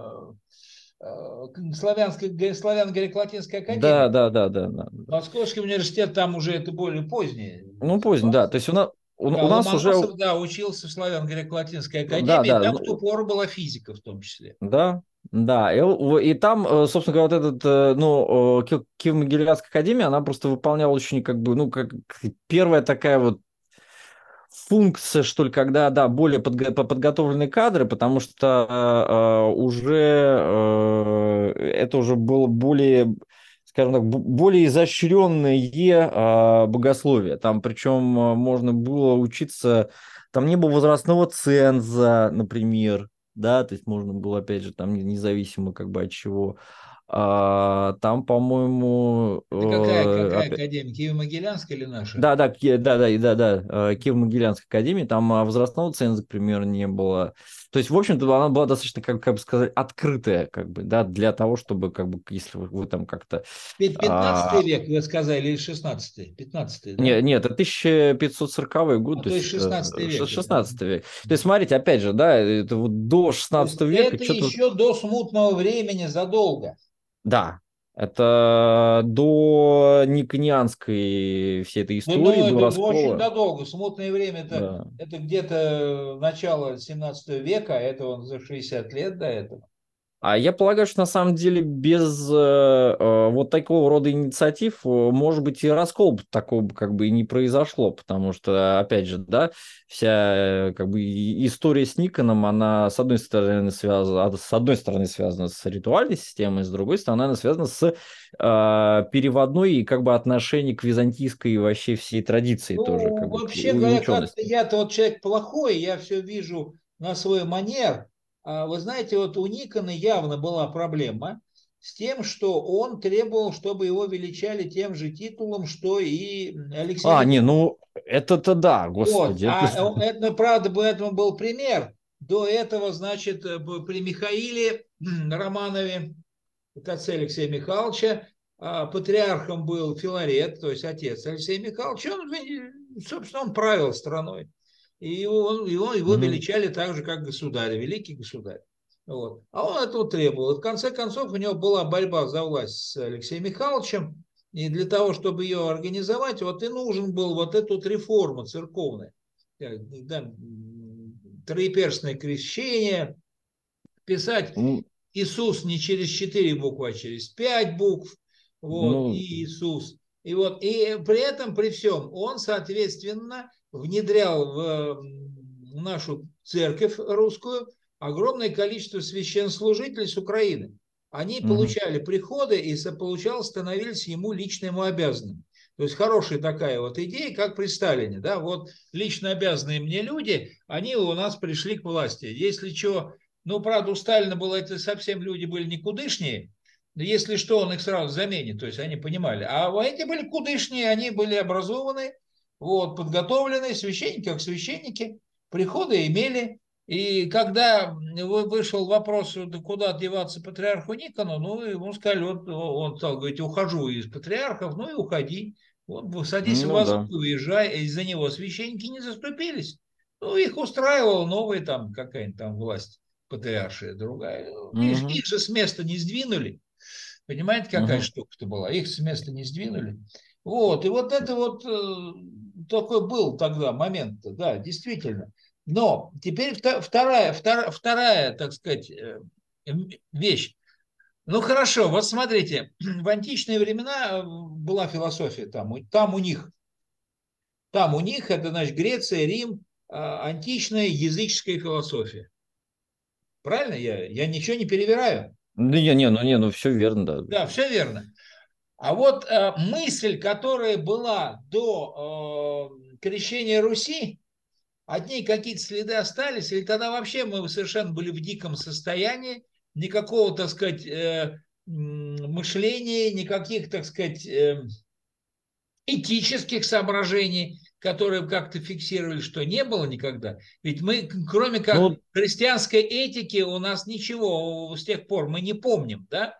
Э, славянская славян греко-латинской академии. Да, да, да, да, да. Московский университет там уже это более позднее. Ну, позднее, да. То есть у нас, у, да, у нас уже... Да, учился в славян греко-латинской академии, да, да, там в ту ну, пору была физика в том числе. Да, да, и, и там, э, собственно говоря, вот этот, э, ну, киев могилянская академия, она просто выполняла очень, как бы, ну, как первая такая вот функция, что ли, когда, да, более подго- подготовленные кадры, потому что э, э, уже э, это уже было более скажем так, более изощренное э, богословия. Там причем э, можно было учиться, там не было возрастного ценза, например, да, то есть можно было, опять же, там независимо как бы от чего. А, там, по-моему... какая, э, какая академия? Киево-Могилянская или наша? Да, да, да, да, да, да, э, Киево-Могилянская академия. Там а, возрастного ценза, к примеру, не было. То есть, в общем-то, она была достаточно, как, как бы сказать, открытая, как бы, да, для того, чтобы, как бы, если вы, вы там как-то... 15 а... век, вы сказали, или 16 15 да? Нет, нет, это 1540 год. А то есть 16 э, век. 16 да. век. То есть, смотрите, опять же, да, это вот до 16 века... Это еще до смутного времени задолго. Да, это до Никонианской всей этой ну, истории, ну, до это раскола. очень надолго. Смутное время это, да. это где-то начало 17 века, а это он за 60 лет до этого. А я полагаю, что на самом деле без э, э вот такого рода инициатив, э, может быть, и раскол такого как бы и не произошло, потому что, опять же, да, вся э, как бы история с Никоном, она с одной стороны связана, а, с одной стороны связана с ритуальной системой, с другой стороны она связана с э, переводной и как бы отношение к византийской и вообще всей традиции ну, тоже. Как вообще бы, говоря, как-то я-то вот человек плохой, я все вижу на свой манер, а, вы знаете, вот у Никона явно была проблема с тем, что он требовал, чтобы его величали тем же титулом, что и Алексей. А, не, ну это-то да, господи. Вот. Это... А это, правда, этому был пример. До этого, значит, э, при Михаиле Романове, отце Алексея Михайловича, а, патриархом был Филарет, то есть отец Алексея Михайловича, он, э, собственно, он правил страной и его, его, его величали так же, как государь, великий государь. Вот. А он этого требовал. в конце концов у него была борьба за власть с Алексеем Михайловичем, и для того, чтобы ее организовать, вот и нужен был вот эта вот реформа церковная. Э, да, троеперстное крещение, писать ну, Иисус не через четыре буквы, а через пять букв, вот, ну... и Иисус. И вот, и при этом, при всем, он, соответственно, внедрял в нашу церковь русскую огромное количество священнослужителей с Украины. Они угу. получали приходы и получал, становились ему лично ему обязанными. То есть хорошая такая вот идея, как при Сталине. Да? Вот лично обязанные мне люди, они у нас пришли к власти. Если что, ну, правда, у Сталина было это совсем люди были никудышние, если что, он их сразу заменит, то есть они понимали. А эти были кудышние, они были образованные вот, подготовленные священники, как священники, приходы имели. И когда вышел вопрос, куда деваться патриарху Никону, ну, ему сказали, вот, он стал говорить, ухожу из патриархов, ну и уходи. Вот, садись ну, в Москву, да. уезжай. Из-за него священники не заступились. Ну, их устраивала новая там какая-нибудь там власть патриаршая другая. Угу. Их, их же с места не сдвинули. Понимаете, какая угу. штука-то была? Их с места не сдвинули. Вот, и вот это вот э, такой был тогда момент, -то, да, действительно. Но теперь вторая, вторая, вторая, так сказать, э, эм, вещь. Ну хорошо, вот смотрите, в античные времена э, была философия там, там у них. Там у них, это, значит, Греция, Рим, а, античная языческая философия. Правильно я? Я ничего не перевираю. Да не, не, ну не, ну все верно, да. Да, все верно. А вот э, мысль, которая была до э, крещения Руси, от ней какие-то следы остались, или тогда вообще мы совершенно были в диком состоянии, никакого, так сказать, э, мышления, никаких, так сказать, э, этических соображений, которые как-то фиксировали, что не было никогда. Ведь мы, кроме как ну, христианской этики, у нас ничего с тех пор мы не помним, да?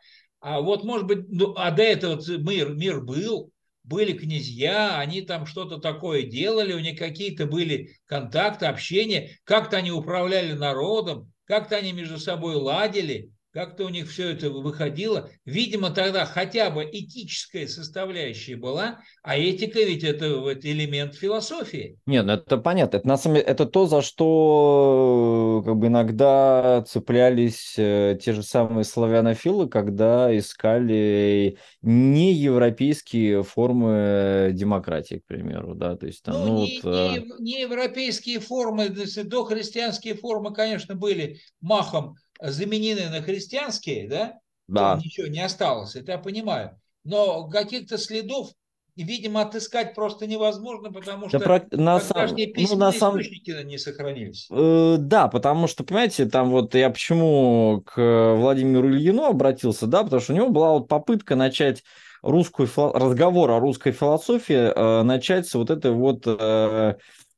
А вот, может быть, ну, а до этого мир, мир был, были князья, они там что-то такое делали, у них какие-то были контакты, общения, как-то они управляли народом, как-то они между собой ладили. Как-то у них все это выходило. Видимо, тогда хотя бы этическая составляющая была, а этика ведь это вот элемент философии. Нет, ну это понятно. Это, на самом деле, это то, за что э, как бы иногда цеплялись э, те же самые славянофилы, когда искали неевропейские формы демократии, к примеру. Да? То есть, там, ну, ну, не, вот... не, не а европейские формы, дохристианские формы, конечно, были махом заменены на христианские, да, да. ничего не осталось, это я понимаю. Но каких-то следов, видимо, отыскать просто невозможно, потому да что про... на сам... ну, на сам... источники не сохранились. Э, да, потому что, понимаете, там вот я почему к э, Владимиру Ильину обратился, да, потому что у него была вот попытка начать русскую разговор о русской философии э, начать с вот этой вот э,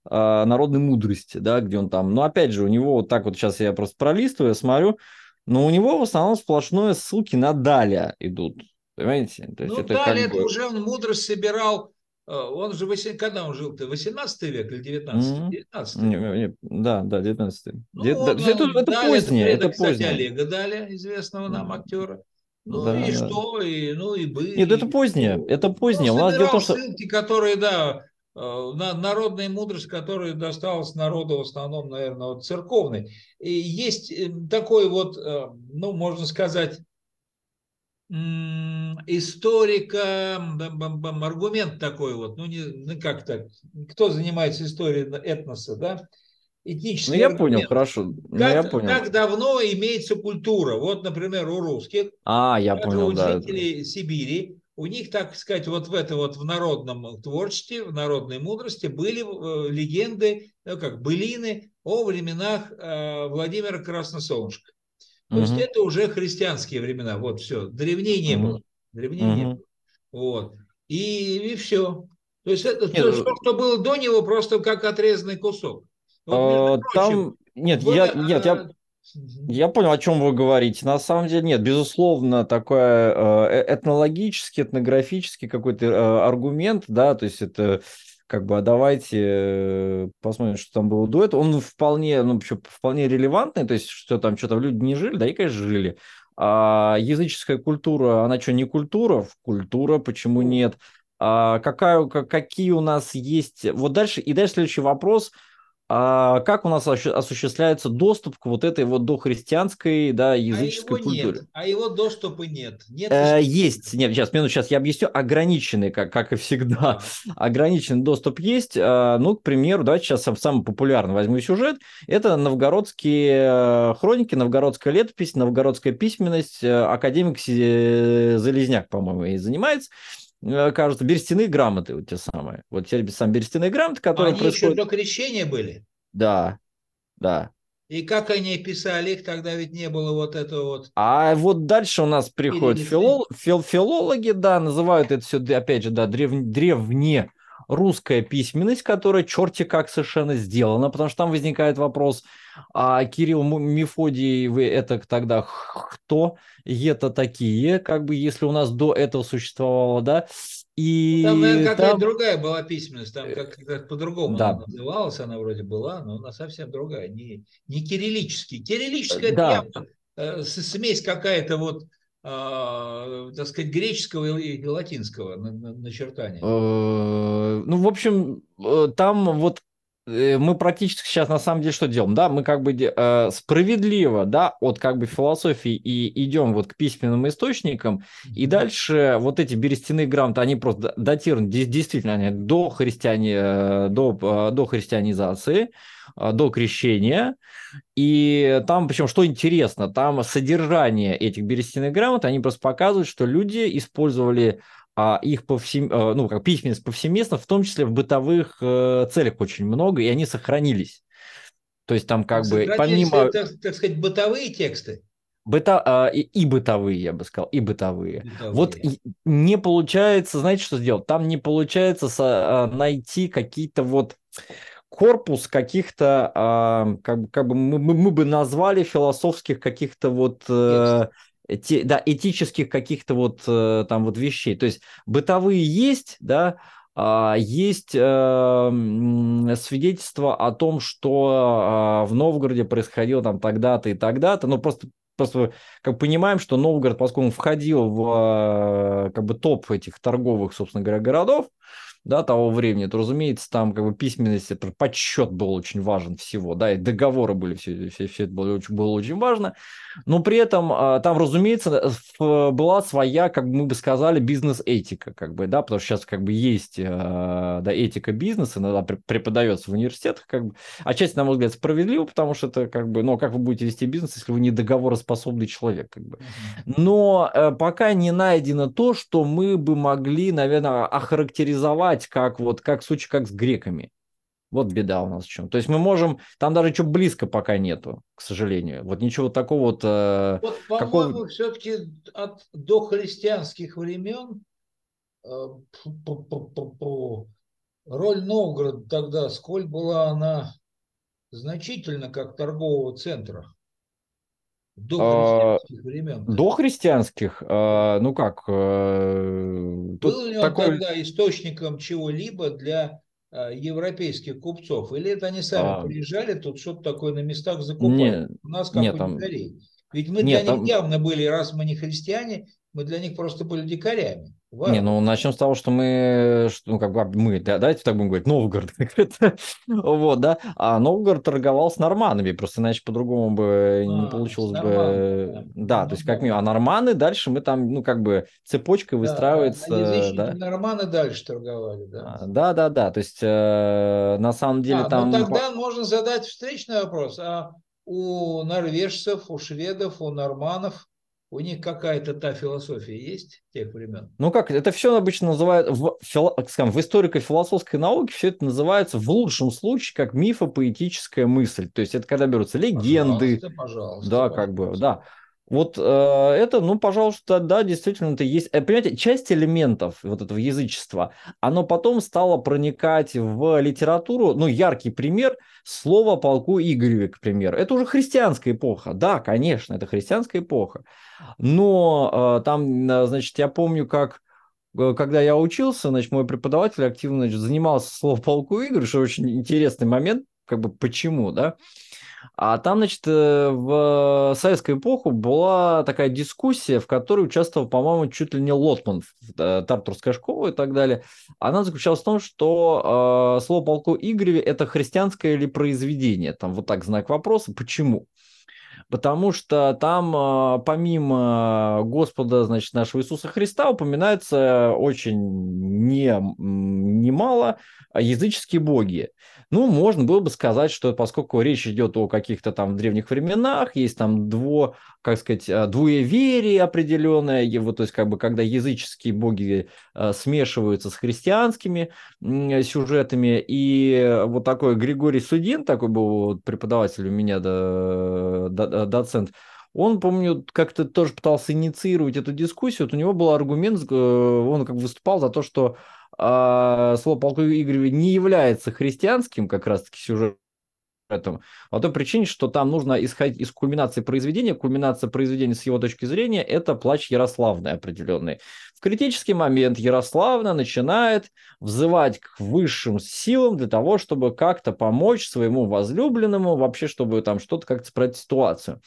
э, народной мудрости, да, где он там, Но ну, опять же, у него вот так вот сейчас я просто пролистываю, смотрю, но у него в основном сплошное ссылки на Даля идут, понимаете? То есть ну, это Даля как бы... это уже он мудрость собирал, э, он же, 8, когда он жил-то, 18 век или 19 19 не, Да, да, 19 ну, Де, он, это, это, Даля, позднее, это, это кстати, позднее. Олега Даля, известного нам актера. Ну да, и да. что, и, ну и бы. Нет, и, это позднее, ну, это ну, позднее. Он у нас дело в что... ссылки, которые, да, Э, народная мудрость, которая досталась народу в основном, наверное, вот церковной. И есть э, такой вот, э, ну, можно сказать, историка, аргумент такой вот, ну, не, ну как так, кто занимается историей этноса, да, этнический Ну, я аргумент. понял, хорошо, ну, я понял. Как давно имеется культура, вот, например, у русских, а, я понял, у да, жителей да. Сибири, у них, так сказать, вот в это вот в народном творчестве, в народной мудрости были э, легенды, ну, как былины о временах э, Владимира Красносолнышка. То есть это уже христианские времена. Вот все. Древней не угу. было. Древней угу. не было. Вот. И, и все. То есть это Нет, то, что, что было до него, просто как отрезанный кусок. Вот, прочим, там... Нет, вот, я, нет, я, я понял, о чем вы говорите. На самом деле, нет, безусловно, такой э, э, этнологический, этнографический какой-то э, аргумент, да, то есть это как бы, а давайте посмотрим, что там было до этого. Он вполне, ну, вполне релевантный, то есть, что там, что то люди не жили, да и, конечно, жили. А языческая культура, она что, не культура? Культура, почему нет? А какая, какие у нас есть... Вот дальше, и дальше следующий вопрос – а как у нас осуществляется доступ к вот этой вот дохристианской, да, а языческой а культуре? Нет, а его доступа нет. нет э, есть, нет, сейчас, минуту, сейчас я объясню. Ограниченный, как, как и всегда, а. ограниченный доступ есть. А, ну, к примеру, давайте сейчас самый популярный возьму сюжет. Это новгородские э, хроники, новгородская летопись, новгородская письменность. Э, академик э, Залезняк, по-моему, и занимается. Э, кажется, берестяные грамоты вот те самые. Вот те сам берестяные грамоты, которые они происходят... еще до крещения были? Да, да. И как они писали их, тогда ведь не было вот этого вот... А вот дальше у нас приходят филол... фил... филологи, да, называют это все, опять же, да, древ... древне русская письменность, которая черти как совершенно сделана, потому что там возникает вопрос, а Кирилл Мефодий, вы это тогда кто? Это такие, как бы если у нас до этого существовало, да? И там, какая-то там... другая была письменность, там как, э, как по-другому да. она называлась, она вроде была, но она совсем другая, не, не кириллический. Кириллическая да. прям э, смесь какая-то вот Э, так сказать, греческого и латинского начертания? Э, ну, в общем, э, там вот Э, мы практически сейчас на самом деле что делаем, да, мы как бы э, справедливо, да, от как бы философии и идем вот к письменным источникам, и дальше вот эти берестяные грамоты, они просто датированы, действительно, они до, христиане, э, до, э, до христианизации, до крещения, и там, причем, что интересно, там содержание этих берестяных грамот, они просто показывают, что люди использовали а их повсем... Э, ну, как письменность повсеместно, в том числе в бытовых э, целях очень много, и они сохранились. То есть там как бы помимо... Ну, так, так сказать, бытовые тексты? Быта, а, и, и бытовые, я бы сказал, и бытовые. бытовые. Вот и не получается, знаете, что сделать? Там не получается со, а, найти какие-то вот корпус каких-то, как, как бы мы, мы бы назвали философских каких-то вот... Э, Текст эти, да, этических каких-то вот э, там вот вещей. То есть бытовые есть, да, а, есть э, свидетельство о том, что а, в Новгороде происходило там тогда-то и тогда-то, но ну, просто просто как понимаем, что Новгород, поскольку он входил в э, как бы топ этих торговых, собственно говоря, городов, да, того времени, то, разумеется, там как бы письменность, это подсчет был очень важен всего, да, и договоры были, все, все, все это было очень, было очень важно, но при этом а, там, разумеется, э, была своя, как мы бы сказали, бизнес-этика, как бы, да, потому что сейчас как бы есть, а, да, этика бизнеса, иногда преподается в университетах, как бы, отчасти, на мой взгляд, справедливо, потому что это как бы, ну, как вы будете вести бизнес, если вы не договороспособный человек, как бы. Но э, пока не найдено то, что мы бы могли, наверное, охарактеризовать воевать, как вот, как в случае, как с греками. Вот беда у нас в чем. То есть мы можем, там даже чего близко пока нету, к сожалению. Вот ничего такого вот... Э, вот по-моему, какого... все-таки от дохристианских времен э, роль Новгорода тогда, сколь была она значительна как торгового центра. До христианских времен. До христианских, а, ну как? А, Был ли он тогда источником чего-либо для а, европейских купцов? Или это они сами а... приезжали тут что-то такое на местах закупали? Нет, У нас как нет, у дикарей. Там... Ведь мы нет, для них там... явно были, раз мы не христиане, мы для них просто были дикарями. Wow. Не, ну начнем с того, что мы, что, ну как бы а, мы, да, давайте так будем говорить, Новгород, вот, да, а Новгород торговал с норманами, просто иначе по-другому бы а, не получилось бы, да, да то есть как минимум, а норманы дальше мы там, ну как бы цепочка да, выстраивается, да, норманы дальше торговали, да, а, да, да, да, то есть э, на самом деле а, ну, там, ну тогда можно задать встречный вопрос, а у норвежцев, у шведов, у норманов у них какая-то та философия есть тех времен? Ну как, это все обычно называют, в, фило, скажем, в историко-философской науке все это называется в лучшем случае как мифопоэтическая мысль. То есть это когда берутся легенды. Пожалуйста, пожалуйста. Да, пожалуйста. как бы, да. Вот э, это, ну, пожалуйста, да, действительно, это есть. Э, понимаете, часть элементов вот этого язычества, оно потом стало проникать в литературу. Ну, яркий пример – слово полку Игореве, к примеру. Это уже христианская эпоха. Да, конечно, это христианская эпоха. Но э, там, э, значит, я помню, как э, когда я учился, значит, мой преподаватель активно значит, занимался слово полку Игорь, что очень интересный момент, как бы почему, да. А там, значит, э, в советскую эпоху была такая дискуссия, в которой участвовал, по-моему, чуть ли не Лотман, э, Тартурская школа и так далее. Она заключалась в том, что э, слово полку Игореве – это христианское или произведение. Там вот так знак вопроса, почему? потому что там э, помимо Господа, значит, нашего Иисуса Христа упоминается очень не, немало языческие боги. Ну, можно было бы сказать, что поскольку речь идет о каких-то там древних временах, есть там дво, как сказать, э, двуеверие определенное, его, то есть как бы когда языческие боги э, смешиваются с христианскими сюжетами, и вот такой Григорий Судин, такой был преподаватель у меня, э, доцент, он, помню, как-то тоже пытался инициировать эту дискуссию. Вот у него был аргумент, он как бы выступал за то, что а, слово полку Игорь не является христианским как раз-таки сюжетом, По той причине, что там нужно исходить из кульминации произведения. Кульминация произведения с его точки зрения – это плач Ярославный определенный. В критический момент Ярославна начинает взывать к высшим силам для того, чтобы как-то помочь своему возлюбленному, вообще, чтобы там что-то как-то справить ситуацию.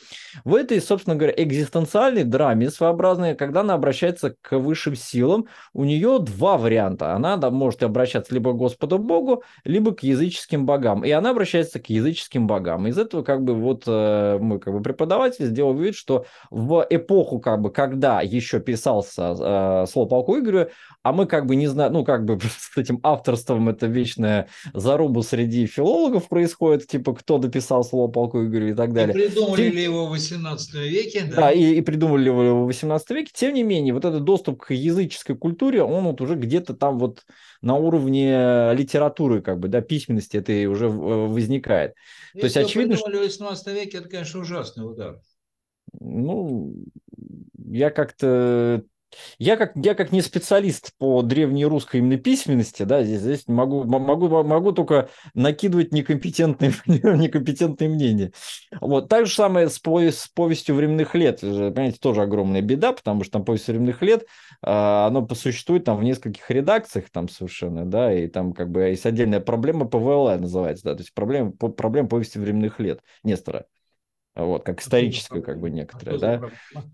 В этой, собственно говоря, экзистенциальной драме своеобразной, когда она обращается к высшим силам, у нее два варианта. Она да, может обращаться либо к Господу Богу, либо к языческим богам. И она обращается к языческим богам. Из этого как бы вот э, мой как бы преподаватель сделал вид, что в эпоху как бы, когда еще писался э, э, слово полковой, а мы как бы не знаем, ну, как бы с этим авторством это вечная заруба среди филологов происходит, типа, кто дописал слово полковой, и так далее. И придумали Тем... ли его в 18 веке, да? Да, и, и придумали ли его в 18 веке. Тем не менее, вот этот доступ к языческой культуре, он вот уже где-то там вот на уровне литературы, как бы, да, письменности это уже э, возникает. Если То есть, очевидно, придумали что... в 18 веке, это, конечно, ужасный удар. Ну, я как-то я как, я как не специалист по древней русской именно письменности, да, здесь, здесь могу, могу, могу только накидывать некомпетентные, некомпетентные мнения. Вот. Так же самое с, повесть, с повестью временных лет. Понимаете, тоже огромная беда, потому что там повесть временных лет, э, а, оно существует там в нескольких редакциях там совершенно, да, и там как бы есть отдельная проблема ПВЛ называется, да, то есть проблема, проблема повести временных лет Нестора вот, как историческую, как бы некоторые, да,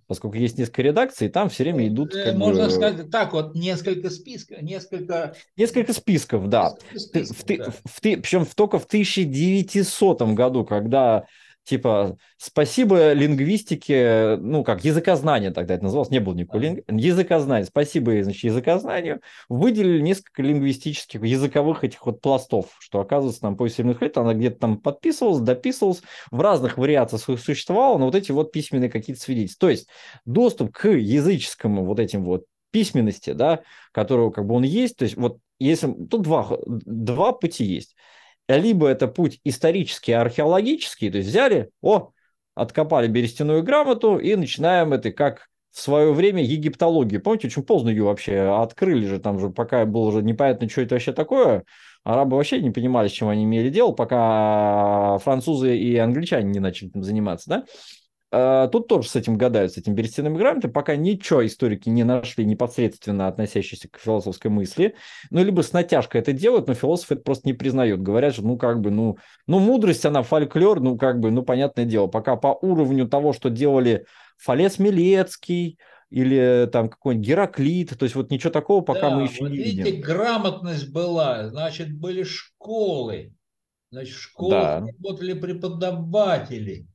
поскольку есть несколько редакций, там все время э, идут... Э, как Можно бы... сказать так вот, несколько списков, несколько... Несколько списков, да. списков, в, да. В, в, в, причем только в 1900 году, когда типа, спасибо лингвистике, ну, как, языкознание тогда это называлось, не было никакого линг... языкознания, спасибо, значит, языкознанию, выделили несколько лингвистических, языковых этих вот пластов, что, оказывается, там поиск сильных лет, она где-то там подписывалась, дописывалась, в разных вариациях существовала, но вот эти вот письменные какие-то свидетельства. То есть доступ к языческому вот этим вот письменности, да, которого как бы он есть, то есть вот если тут два, два пути есть либо это путь исторический, археологический, то есть взяли, о, откопали берестяную грамоту и начинаем это как в свое время египтологию. Помните, очень поздно ее вообще открыли же, там же пока было уже непонятно, что это вообще такое. Арабы вообще не понимали, с чем они имели дело, пока французы и англичане не начали этим заниматься, да? А, тут тоже с этим гадают, с этим берестяным грамотой. Пока ничего историки не нашли непосредственно относящееся к философской мысли. Ну, либо с натяжкой это делают, но философы это просто не признают. Говорят же, ну, как бы, ну, ну, мудрость, она фольклор, ну, как бы, ну, понятное дело. Пока по уровню того, что делали Фалес Милецкий, или там какой-нибудь Гераклит, то есть вот ничего такого пока да, мы еще вот не видите, видим. видите, грамотность была, значит, были школы, значит, в школах да. работали преподаватели,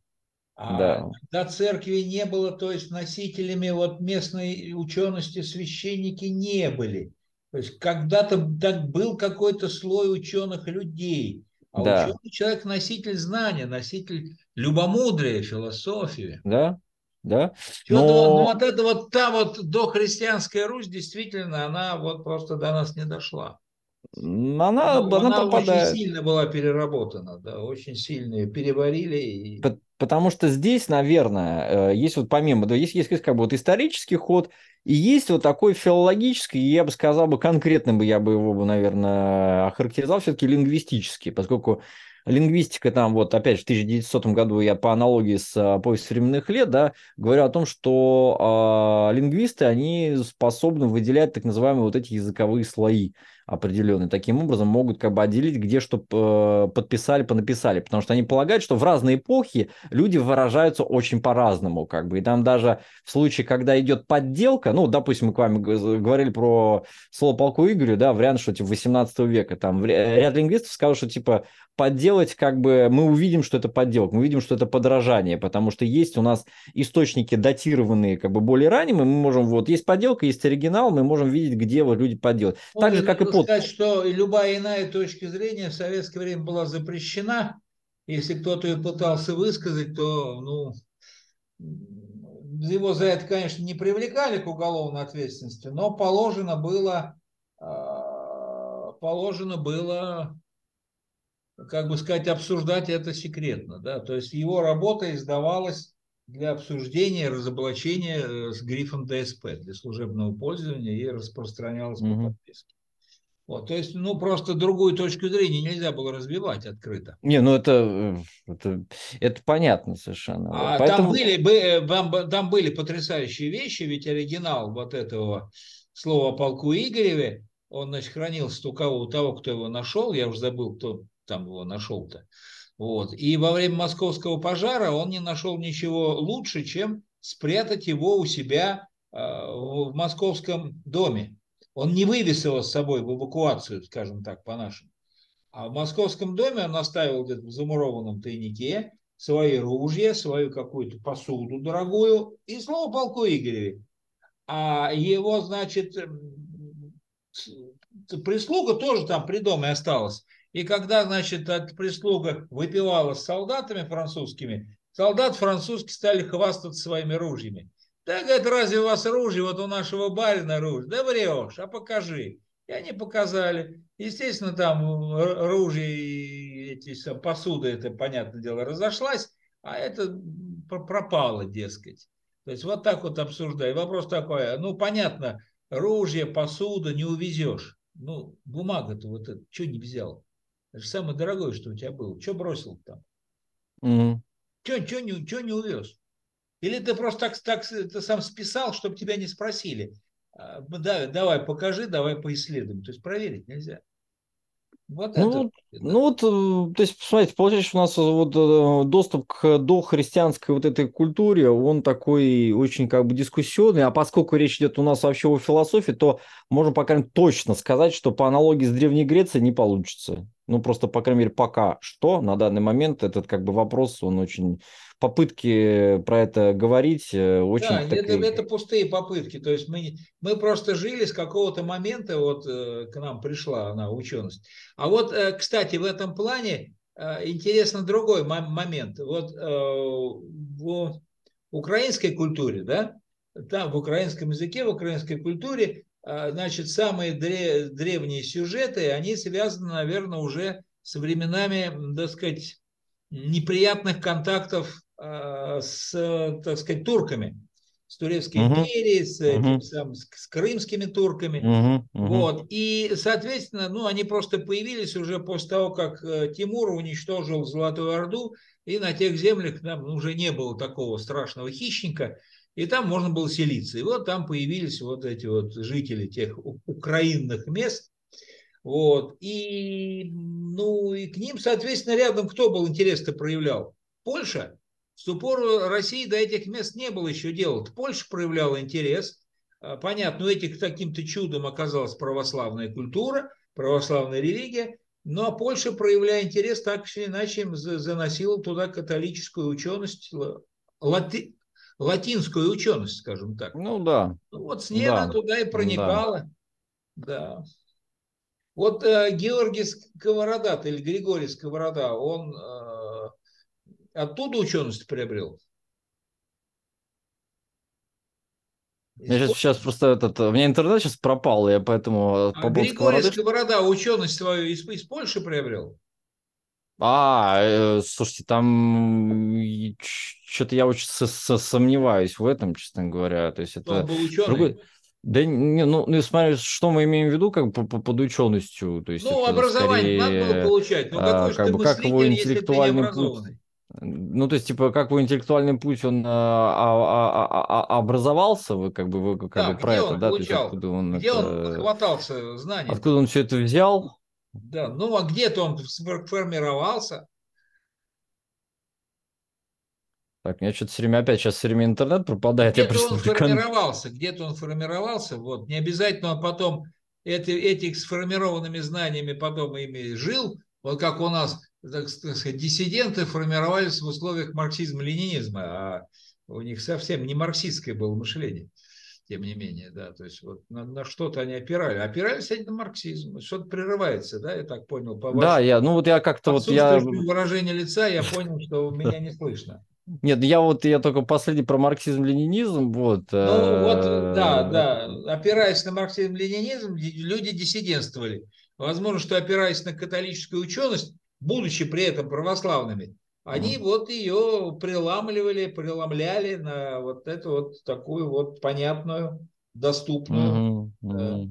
а да. Когда церкви не было, то есть носителями вот местной учености священники не были. То есть когда-то так был какой-то слой ученых людей. А да. ученый человек носитель знания, носитель любомудрия, философии. Да, да. Но... Ну, вот эта вот та вот дохристианская Русь, действительно, она вот просто до нас не дошла. Она, она, она очень сильно была переработана, да, очень сильно ее переварили. И... Потому что здесь, наверное, э, есть вот помимо, да, есть, есть, есть как бы вот исторический ход, и есть вот такой филологический, я бы сказал бы конкретным бы я бы его бы, наверное, охарактеризовал все-таки лингвистический, поскольку лингвистика там вот опять же в 1900 году я по аналогии с э, поиск временных лет, да, говорю о том, что э, лингвисты, они способны выделять так называемые вот эти языковые слои определенные. Таким образом могут как бы отделить, где что э, подписали, понаписали. Потому что они полагают, что в разные эпохи люди выражаются очень по-разному. Как бы. И там даже в случае, когда идет подделка, ну, допустим, мы к вам говорили про слово полку Игорю, да, вариант, что типа 18 века, там э, ряд лингвистов сказал, что типа подделать, как бы мы увидим, что это подделка, мы видим, что это подражание, потому что есть у нас источники датированные как бы более ранним, и мы можем, вот, есть подделка, есть оригинал, мы можем видеть, где вот люди подделают. Так же, как и после могу сказать, что любая иная точка зрения в советское время была запрещена. Если кто-то ее пытался высказать, то ну, его за это, конечно, не привлекали к уголовной ответственности, но положено было, а, положено было, как бы сказать, обсуждать это секретно. Да? То есть его работа издавалась для обсуждения, разоблачения э, с грифом ДСП для служебного пользования и распространялась mm-hmm. по подписке. Вот, то есть, ну, просто другую точку зрения нельзя было развивать открыто. Не, ну это, э, это, это понятно совершенно. А Поэтому... там, были, э, бы, там, были потрясающие вещи, ведь оригинал вот этого слова о полку Игореве, он, значит, хранился у кого, у того, кто его нашел, я уже забыл, кто там его нашел-то. Вот. И во время московского пожара он не нашел ничего лучше, чем спрятать его у себя э, в московском доме. Он не вывез его с собой в эвакуацию, скажем так, по-нашему. А в московском доме он оставил где-то в замурованном тайнике свои ружья, свою какую-то посуду дорогую и слово полку Игореве. А его, значит, прислуга тоже там при доме осталась. И когда, значит, от прислуга выпивала с солдатами французскими, солдат французские стали хвастаться своими ружьями. Да, говорит, разве у вас ружье? Вот у нашего барина ружье. Да врешь, а покажи. И они показали. Естественно, там ружье и эти посуда, это, понятное дело, разошлась, а это пропало, дескать. То есть вот так вот обсуждаю. Вопрос такой, а, ну, понятно, ружье, посуда не увезешь. Ну, бумага-то вот эта, что не взял? Это же самое дорогое, что у тебя было. Что бросил там? Угу. Что не, не увез? Или ты просто так, так ты сам списал, чтобы тебя не спросили. А, да, давай, покажи, давай поисследуем. То есть проверить нельзя. Вот ну, это, ну да. вот, э, то есть, посмотрите, получается, у нас вот э, доступ к дохристианской вот этой культуре, он такой очень как бы дискуссионный, а поскольку речь идет у нас вообще о философии, то можно, по крайней мере, точно сказать, что по аналогии с Древней Грецией не получится. Ну, просто, по крайней мере, пока что, на данный момент, этот как бы вопрос, он очень попытки э, про это говорить э, очень... Да, такие... это, это пустые попытки. То есть мы, мы просто жили с какого-то момента, вот э, к нам пришла она, ученость. А вот, кстати, в этом плане интересно другой момент. Вот в украинской культуре, да, там в украинском языке, в украинской культуре, значит, самые древние сюжеты, они связаны, наверное, уже со временами, так сказать, неприятных контактов Э, с, так сказать, турками, с Турецкой угу. империей, с, угу. сам, с, с крымскими турками. Угу. Угу. Вот. И, соответственно, ну, они просто появились уже после того, как э, Тимур уничтожил Золотую Орду, и на тех землях нам уже не было такого страшного хищника, и там можно было селиться. И вот там появились вот эти вот жители тех украинных мест, вот. И, ну, и к ним, соответственно, рядом кто был интерес-то проявлял? Польша с упору России до этих мест не было еще дела. Польша проявляла интерес. А, понятно, у этих каким-то чудом оказалась православная культура, православная религия. Но Польша, проявляя интерес, так или иначе заносила туда католическую ученость, лати, латинскую ученость, скажем так. Ну да. Ну вот с ней да. она туда и проникала. Да. да. Вот э, Георгий Сковорода, или Григорий Сковорода, он э, оттуда ученость приобрел? Я сейчас, сейчас просто этот, у меня интернет сейчас пропал, я поэтому... А по Григорий сковороды... Сковорода ученость свою из, из Польши приобрел? А, э, слушайте, там что-то я очень со сомневаюсь в этом, честно говоря. То есть это... Он был ученый. Другой... Да не, ну, ну, смотри, что мы имеем в виду как по, по, под ученостью. То есть ну, образование скорее, надо было получать. но какой а, как бы, как его интеллектуальный путь? Ну, то есть, типа, как вы интеллектуальный путь, он а, а, а, образовался, вы как бы, вы как да, бы про это, да? Получал, то есть, откуда он где он хватался знаний? Откуда он все это взял? Да, ну, а где-то он формировался. Так, у меня что-то все время опять сейчас все время интернет пропадает. Где-то я он формировался, где-то он формировался, вот. Не обязательно он потом эти, этих сформированными знаниями потом ими жил, вот как у нас так сказать, диссиденты формировались в условиях марксизма-ленинизма, а у них совсем не марксистское было мышление, тем не менее, да, то есть вот на, на что-то они опирали, опирались они на марксизм, что-то прерывается, да, я так понял по вашему. Да, я, ну вот я как-то вот я... выражение лица, я понял, что меня не слышно. Нет, я вот я только последний про марксизм-ленинизм. Вот. Ну вот, э, да, да. Опираясь на марксизм-ленинизм, люди диссидентствовали. Возможно, что опираясь на католическую ученость, будучи при этом православными, они mm. вот ее приламливали, преломляли на вот эту вот такую вот понятную, доступную. Mm-hmm. Mm-hmm.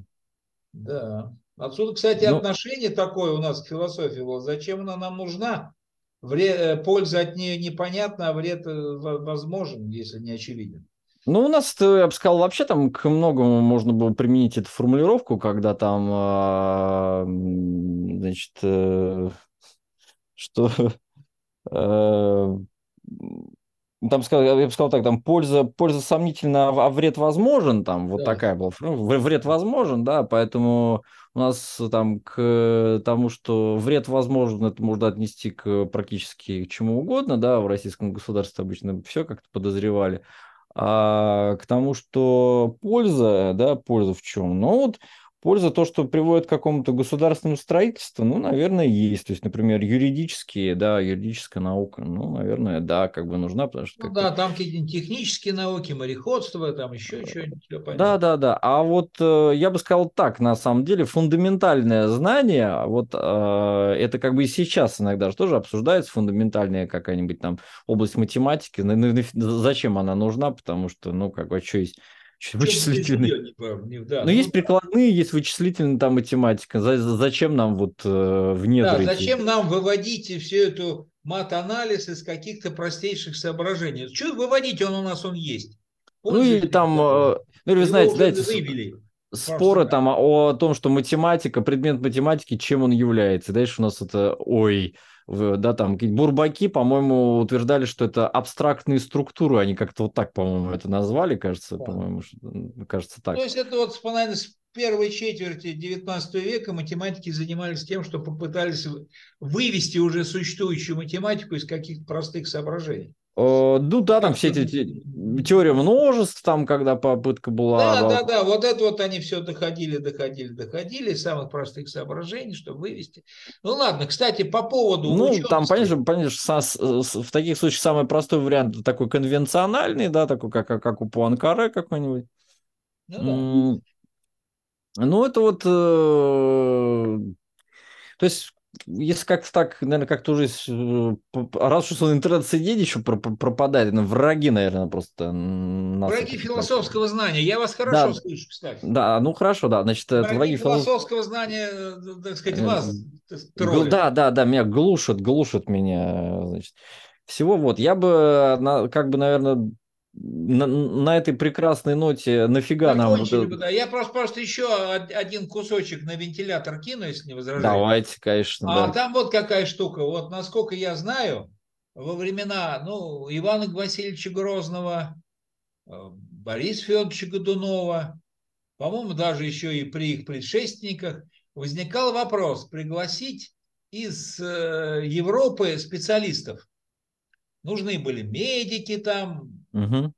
Да. да. Отсюда, кстати, ну... отношение такое у нас к философии было. Зачем она нам нужна? Вред, э, польза от нее непонятна, а вред э, возможен, если не очевиден. Ну, у нас, э, я бы сказал, вообще там к многому можно было применить эту формулировку, когда там, а, значит, что э, там, сказал я бы сказал так, там польза, польза сомнительна, а, а вред возможен, там вот да. такая была вред возможен, да, поэтому у нас там к тому, что вред возможен, это можно отнести к практически чему угодно, да, в российском государстве обычно все как-то подозревали, а к тому, что польза, да, польза в чем, ну вот Польза то, что приводит к какому-то государственному строительству, ну, наверное, есть. То есть, например, юридические, да, юридическая наука, ну, наверное, да, как бы нужна, потому что... Ну, да, там какие то технические науки, мореходство, там еще что-нибудь. Да, да, да. А вот э, я бы сказал так, на самом деле, фундаментальное знание, а вот э, это как бы и сейчас иногда же тоже обсуждается, фундаментальная какая-нибудь там область математики, зачем она нужна, потому что, ну, как бы, а что есть вычислительные. Типа, Но ну, есть ну, прикладные, есть вычислительная там математика. Зачем нам вот э, Да, зачем нам выводить всю эту мат-анализ из каких-то простейших соображений? Что выводить, он у нас он есть. ну или там, э, ну или вы знаете, знаете, споры там о, о том, что математика, предмет математики, чем он является. Дальше у нас это, ой, да, там бурбаки, по-моему, утверждали, что это абстрактные структуры, они как-то вот так, по-моему, это назвали, кажется, да. по-моему, кажется так. То есть это вот наверное, с первой четверти 19 века математики занимались тем, что попытались вывести уже существующую математику из каких-то простых соображений. Э, ну да, там все эти теории множеств, там когда попытка была. Да, да, да, да, вот это вот они все доходили, доходили, доходили, самых простых соображений, чтобы вывести. Ну ладно, кстати, по поводу Ну, учености. там, понимаешь, понимаешь со, с, в таких случаях самый простой вариант такой конвенциональный, да, такой, как, а, как у Пуанкаре какой-нибудь. Ну, да. ну это вот... Э, то есть если как-то так, наверное, как-то уже... Э, а раз уж он интернет-сидеть еще пропадает, ну, враги, наверное, просто... враги философского знания. Я вас хорошо да. слышу, кстати. Да, ну хорошо, да. Значит, э, враги, враги философского знания, э, так сказать, вас троллят. Да, да, да, меня глушат, глушат меня, значит. Всего вот. Я бы, как бы, наверное, на, на этой прекрасной ноте нафига Закончили нам... Бы, да. Я просто, просто еще один кусочек на вентилятор кину, если не возражаете. Давайте, конечно. А да. там вот какая штука. Вот насколько я знаю, во времена ну, Ивана Васильевича Грозного, э, Бориса Федоровича Годунова, по-моему, даже еще и при их предшественниках, возникал вопрос пригласить из э, Европы специалистов. Нужны были медики там, угу.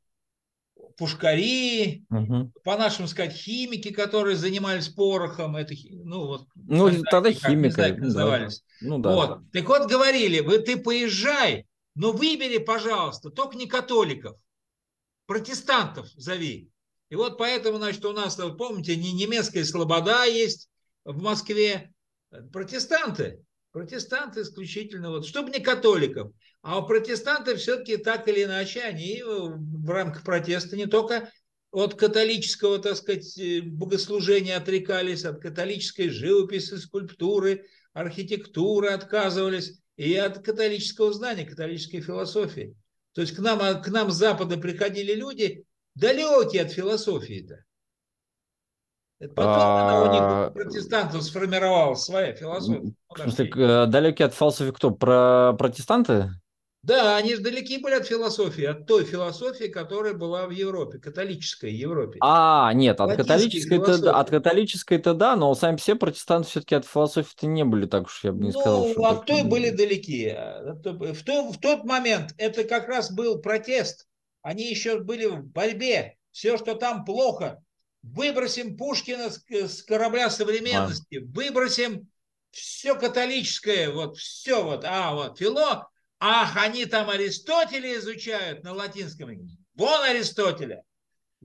пушкари, угу. по-нашему сказать, химики, которые занимались порохом. Это, ну, вот, ну так, тогда химики. Как назывались. Ну, да, вот. да. Так вот, говорили, вы ты поезжай, но выбери, пожалуйста, только не католиков, протестантов зови. И вот поэтому, значит, у нас, помните, не немецкая слобода есть в Москве, протестанты. Протестанты исключительно, вот, чтобы не католиков. А у протестантов все-таки так или иначе, они э, в рамках протеста не только от католического, так сказать, э, богослужения отрекались, от католической живописи, скульптуры, архитектуры отказывались, и от католического знания, католической философии. То есть к нам, а, к нам с Запада приходили люди, далекие от философии-то. Потом у них а, протестантов сформировал своя философия. Э, далеки от философии кто? Про протестанты? Да, они же далеки были от философии, от той философии, которая была в Европе, католической Европе. А, нет, от католической, это, от католической это да, но сами все протестанты все-таки от философии-то не были, так уж я бы не ну, сказал. Ну, от той были далеки. Э, в, то, в тот момент это как раз был протест. Они еще были в борьбе. Все, что там плохо, выбросим Пушкина с корабля современности, а. выбросим все католическое, вот все вот, а вот фило, ах, они там Аристотеля изучают на латинском, вон Аристотеля.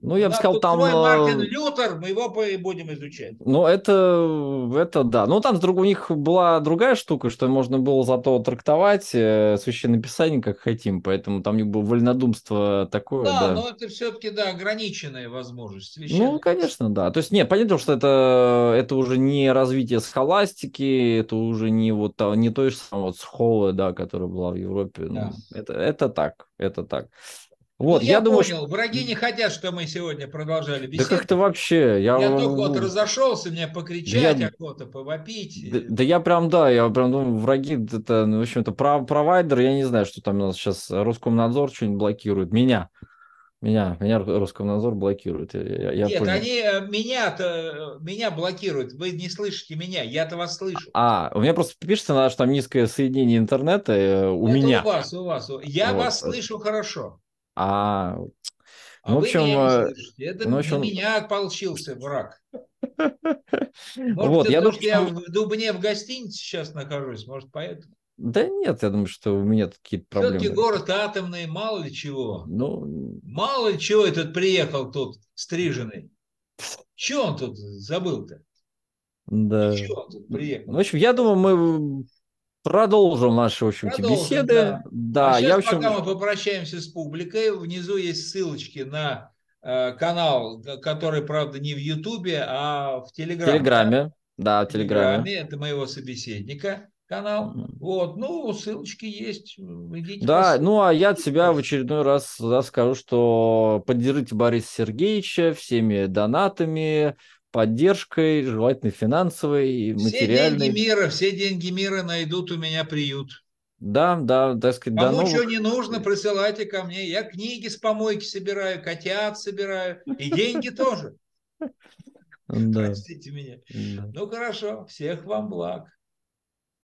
Ну, я бы сказал, там... Э, Мартин Лютер, мы его будем изучать. Ну, это, это да. Ну, там у них была другая штука, что можно было зато трактовать э, священное писание как хотим, поэтому там у них было вольнодумство такое. Да, да. но это все-таки, да, ограниченная возможность. Священное. Ну, конечно, да. То есть, нет, понятно, что это, это уже не развитие схоластики, это уже не вот не то же самой вот схолы, да, которая была в Европе. Ну, да. Ну, это, это так, это так. Вот, я, я думаю, понял, что... враги не хотят, что мы сегодня продолжали беседу. Да как-то вообще... Я, я только вот ну, разошелся, мне покричать, я... а кто-то повопить. Да, да я прям, да, я прям думаю, враги, это, ну, в общем-то, про провайдер, я не знаю, что там у нас сейчас Роскомнадзор что-нибудь блокирует, меня. Меня, меня Роскомнадзор блокирует. Я, я Нет, понял. они э, меня, э, меня блокируют. Вы не слышите меня, я-то вас слышу. А, у меня просто пишется, что там низкое соединение интернета э, у Это меня. у вас, у вас. Я вот. вас слышу хорошо. А, а ну, в общем, вы меня э, это ну, в общем... на меня ополчился враг. Может, вот, я думаю, что я в Дубне в гостинице сейчас нахожусь, может, поэтому. Да нет, я думаю, что у меня какие-то проблемы. Все-таки город атомный, мало ли чего. Ну... Мало ли чего этот приехал тут стриженный. Че он тут забыл-то? Да. Че он тут приехал? Ну, в общем, я думаю, мы Продолжим наши, в общем беседы. Да, да а сейчас, я, в общем... пока мы попрощаемся с публикой, внизу есть ссылочки на э, канал, который, правда, не в Ютубе, а в Телеграме. Телеграме, да, в Телеграме. Телеграме. Это моего собеседника канал. Вот, ну, ссылочки есть. Идите да, по... ну а я от себя в очередной раз скажу, что поддержите Бориса Сергеевича всеми донатами, поддержкой, желательно финансовой и материальной. Все деньги мира, все деньги мира найдут у меня приют. Да, да, так сказать, Кому до новых... что не нужно, присылайте ко мне. Я книги с помойки собираю, котят собираю, и деньги тоже. Простите меня. Ну хорошо, всех вам благ.